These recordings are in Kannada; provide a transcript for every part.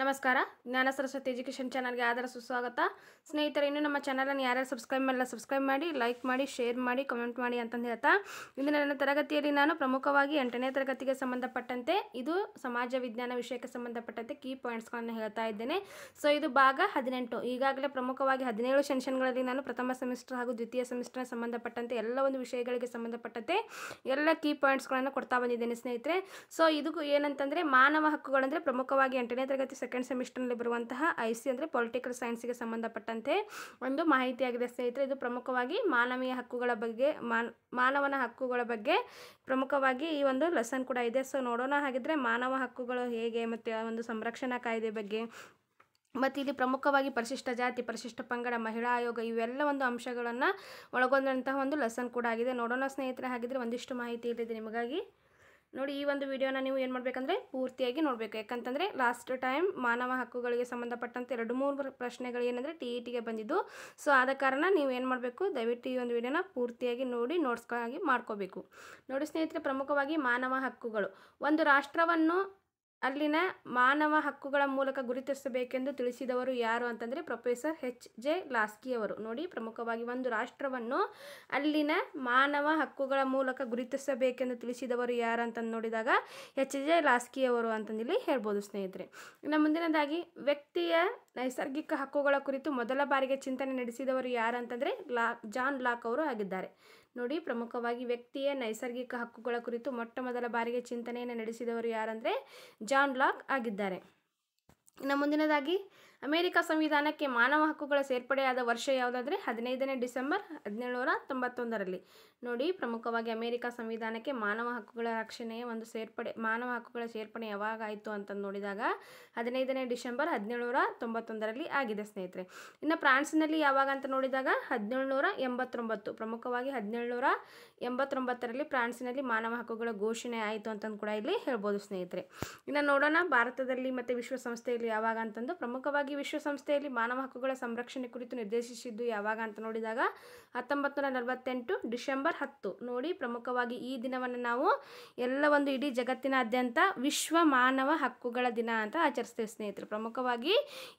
ನಮಸ್ಕಾರ ಜ್ಞಾನ ಸರಸ್ವತಿ ಎಜುಕೇಷನ್ ಚಾನಲ್ಗೆ ಆದರ ಸುಸ್ವಾಗತ ಸ್ನೇಹಿತರೆ ಇನ್ನೂ ನಮ್ಮ ಚಾನಲನ್ನು ಯಾರ್ಯಾರು ಸಬ್ಸ್ಕ್ರೈಬ್ ಮಾಡಲ್ಲ ಸಬ್ಸ್ಕ್ರೈಬ್ ಮಾಡಿ ಲೈಕ್ ಮಾಡಿ ಶೇರ್ ಮಾಡಿ ಕಮೆಂಟ್ ಮಾಡಿ ಅಂತಂದು ಹೇಳ್ತಾ ಇಂದು ನನ್ನ ತರಗತಿಯಲ್ಲಿ ನಾನು ಪ್ರಮುಖವಾಗಿ ಎಂಟನೇ ತರಗತಿಗೆ ಸಂಬಂಧಪಟ್ಟಂತೆ ಇದು ಸಮಾಜ ವಿಜ್ಞಾನ ವಿಷಯಕ್ಕೆ ಸಂಬಂಧಪಟ್ಟಂತೆ ಕೀ ಪಾಯಿಂಟ್ಸ್ಗಳನ್ನು ಹೇಳ್ತಾ ಇದ್ದೇನೆ ಸೊ ಇದು ಭಾಗ ಹದಿನೆಂಟು ಈಗಾಗಲೇ ಪ್ರಮುಖವಾಗಿ ಹದಿನೇಳು ಸೆಷನ್ಗಳಲ್ಲಿ ನಾನು ಪ್ರಥಮ ಸೆಮಿಸ್ಟರ್ ಹಾಗೂ ದ್ವಿತೀಯ ಸೆಮಿಸ್ಟರ್ನ ಸಂಬಂಧಪಟ್ಟಂತೆ ಎಲ್ಲ ಒಂದು ವಿಷಯಗಳಿಗೆ ಸಂಬಂಧಪಟ್ಟಂತೆ ಎಲ್ಲ ಕೀ ಪಾಯಿಂಟ್ಸ್ಗಳನ್ನು ಕೊಡ್ತಾ ಬಂದಿದ್ದೇನೆ ಸ್ನೇಹಿತರೆ ಸೊ ಇದಕ್ಕೂ ಏನಂತಂದರೆ ಮಾನವ ಹಕ್ಕುಗಳಂದರೆ ಪ್ರಮುಖವಾಗಿ ಎಂಟನೇ ತರಗತಿ ಸೆಕೆಂಡ್ ಸೆಮಿಸ್ಟರ್ನಲ್ಲಿ ಬರುವಂತಹ ಐ ಸಿ ಅಂದರೆ ಪೊಲಿಟಿಕಲ್ ಸೈನ್ಸ್ಗೆ ಸಂಬಂಧಪಟ್ಟಂತೆ ಒಂದು ಮಾಹಿತಿಯಾಗಿದೆ ಸ್ನೇಹಿತರೆ ಇದು ಪ್ರಮುಖವಾಗಿ ಮಾನವೀಯ ಹಕ್ಕುಗಳ ಬಗ್ಗೆ ಮಾನವನ ಹಕ್ಕುಗಳ ಬಗ್ಗೆ ಪ್ರಮುಖವಾಗಿ ಈ ಒಂದು ಲೆಸನ್ ಕೂಡ ಇದೆ ಸೊ ನೋಡೋಣ ಹಾಗಿದ್ರೆ ಮಾನವ ಹಕ್ಕುಗಳು ಹೇಗೆ ಮತ್ತು ಒಂದು ಸಂರಕ್ಷಣಾ ಕಾಯ್ದೆ ಬಗ್ಗೆ ಮತ್ತು ಇಲ್ಲಿ ಪ್ರಮುಖವಾಗಿ ಪರಿಶಿಷ್ಟ ಜಾತಿ ಪರಿಶಿಷ್ಟ ಪಂಗಡ ಮಹಿಳಾ ಆಯೋಗ ಇವೆಲ್ಲ ಒಂದು ಅಂಶಗಳನ್ನು ಒಳಗೊಂಡಂತಹ ಒಂದು ಲೆಸನ್ ಕೂಡ ಆಗಿದೆ ನೋಡೋಣ ಸ್ನೇಹಿತರೆ ಹಾಗಿದ್ರೆ ಒಂದಿಷ್ಟು ಮಾಹಿತಿ ಇಲ್ಲಿದೆ ನಿಮಗಾಗಿ ನೋಡಿ ಈ ಒಂದು ವಿಡಿಯೋನ ನೀವು ಏನು ಮಾಡಬೇಕಂದ್ರೆ ಪೂರ್ತಿಯಾಗಿ ನೋಡಬೇಕು ಯಾಕಂತಂದರೆ ಲಾಸ್ಟ್ ಟೈಮ್ ಮಾನವ ಹಕ್ಕುಗಳಿಗೆ ಸಂಬಂಧಪಟ್ಟಂತೆ ಎರಡು ಮೂರು ಪ್ರಶ್ನೆಗಳು ಏನಂದರೆ ಟಿ ಇ ಟಿಗೆ ಬಂದಿದ್ದು ಸೊ ಆದ ಕಾರಣ ನೀವು ಏನು ಮಾಡಬೇಕು ದಯವಿಟ್ಟು ಈ ಒಂದು ವಿಡಿಯೋನ ಪೂರ್ತಿಯಾಗಿ ನೋಡಿ ನೋಟ್ಸ್ಗಳಾಗಿ ಮಾಡ್ಕೋಬೇಕು ನೋಡಿ ಸ್ನೇಹಿತರೆ ಪ್ರಮುಖವಾಗಿ ಮಾನವ ಹಕ್ಕುಗಳು ಒಂದು ರಾಷ್ಟ್ರವನ್ನು ಅಲ್ಲಿನ ಮಾನವ ಹಕ್ಕುಗಳ ಮೂಲಕ ಗುರುತಿಸಬೇಕೆಂದು ತಿಳಿಸಿದವರು ಯಾರು ಅಂತಂದರೆ ಪ್ರೊಫೆಸರ್ ಹೆಚ್ ಜೆ ಲಾಸ್ಕಿಯವರು ನೋಡಿ ಪ್ರಮುಖವಾಗಿ ಒಂದು ರಾಷ್ಟ್ರವನ್ನು ಅಲ್ಲಿನ ಮಾನವ ಹಕ್ಕುಗಳ ಮೂಲಕ ಗುರುತಿಸಬೇಕೆಂದು ತಿಳಿಸಿದವರು ಯಾರು ಅಂತ ನೋಡಿದಾಗ ಎಚ್ ಜೆ ಲಾಸ್ಕಿಯವರು ಅಂತಂದಿಲ್ಲಿ ಹೇಳ್ಬೋದು ಸ್ನೇಹಿತರೆ ಇನ್ನು ಮುಂದಿನದಾಗಿ ವ್ಯಕ್ತಿಯ ನೈಸರ್ಗಿಕ ಹಕ್ಕುಗಳ ಕುರಿತು ಮೊದಲ ಬಾರಿಗೆ ಚಿಂತನೆ ನಡೆಸಿದವರು ಯಾರು ಅಂತಂದರೆ ಲಾ ಜಾನ್ ಲಾಕ್ ಅವರು ಆಗಿದ್ದಾರೆ ನೋಡಿ ಪ್ರಮುಖವಾಗಿ ವ್ಯಕ್ತಿಯ ನೈಸರ್ಗಿಕ ಹಕ್ಕುಗಳ ಕುರಿತು ಮೊಟ್ಟ ಮೊದಲ ಬಾರಿಗೆ ಚಿಂತನೆಯನ್ನು ನಡೆಸಿದವರು ಯಾರಂದರೆ ಜಾನ್ ಲಾಕ್ ಆಗಿದ್ದಾರೆ ಇನ್ನು ಮುಂದಿನದಾಗಿ ಅಮೆರಿಕ ಸಂವಿಧಾನಕ್ಕೆ ಮಾನವ ಹಕ್ಕುಗಳ ಸೇರ್ಪಡೆಯಾದ ವರ್ಷ ಯಾವುದಾದರೆ ಹದಿನೈದನೇ ಡಿಸೆಂಬರ್ ಹದಿನೇಳುನೂರ ತೊಂಬತ್ತೊಂದರಲ್ಲಿ ನೋಡಿ ಪ್ರಮುಖವಾಗಿ ಅಮೆರಿಕ ಸಂವಿಧಾನಕ್ಕೆ ಮಾನವ ಹಕ್ಕುಗಳ ರಕ್ಷಣೆಯ ಒಂದು ಸೇರ್ಪಡೆ ಮಾನವ ಹಕ್ಕುಗಳ ಸೇರ್ಪಡೆ ಯಾವಾಗ ಆಯಿತು ಅಂತ ನೋಡಿದಾಗ ಹದಿನೈದನೇ ಡಿಸೆಂಬರ್ ಹದಿನೇಳುನೂರ ತೊಂಬತ್ತೊಂದರಲ್ಲಿ ಆಗಿದೆ ಸ್ನೇಹಿತರೆ ಇನ್ನು ಫ್ರಾನ್ಸ್ನಲ್ಲಿ ಯಾವಾಗ ಅಂತ ನೋಡಿದಾಗ ಹದಿನೇಳುನೂರ ಎಂಬತ್ತೊಂಬತ್ತು ಪ್ರಮುಖವಾಗಿ ಹದಿನೇಳುನೂರ ಎಂಬತ್ತೊಂಬತ್ತರಲ್ಲಿ ಫ್ರಾನ್ಸಿನಲ್ಲಿ ಮಾನವ ಹಕ್ಕುಗಳ ಘೋಷಣೆ ಆಯಿತು ಅಂತಂದು ಕೂಡ ಇಲ್ಲಿ ಹೇಳ್ಬೋದು ಸ್ನೇಹಿತರೆ ಇನ್ನು ನೋಡೋಣ ಭಾರತದಲ್ಲಿ ಮತ್ತು ವಿಶ್ವಸಂಸ್ಥೆಯಲ್ಲಿ ಯಾವಾಗ ಅಂತಂದು ಪ್ರಮುಖವಾಗಿ ವಿಶ್ವಸಂಸ್ಥೆಯಲ್ಲಿ ಮಾನವ ಹಕ್ಕುಗಳ ಸಂರಕ್ಷಣೆ ಕುರಿತು ನಿರ್ದೇಶಿಸಿದ್ದು ಯಾವಾಗ ಅಂತ ನೋಡಿದಾಗ ಹತ್ತೊಂಬತ್ತು ನೂರ ನಲವತ್ತೆಂಟು ಡಿಸೆಂಬರ್ ಹತ್ತು ನೋಡಿ ಪ್ರಮುಖವಾಗಿ ಈ ದಿನವನ್ನು ನಾವು ಎಲ್ಲ ಒಂದು ಇಡೀ ಜಗತ್ತಿನಾದ್ಯಂತ ವಿಶ್ವ ಮಾನವ ಹಕ್ಕುಗಳ ದಿನ ಅಂತ ಆಚರಿಸ್ತೇವೆ ಸ್ನೇಹಿತರು ಪ್ರಮುಖವಾಗಿ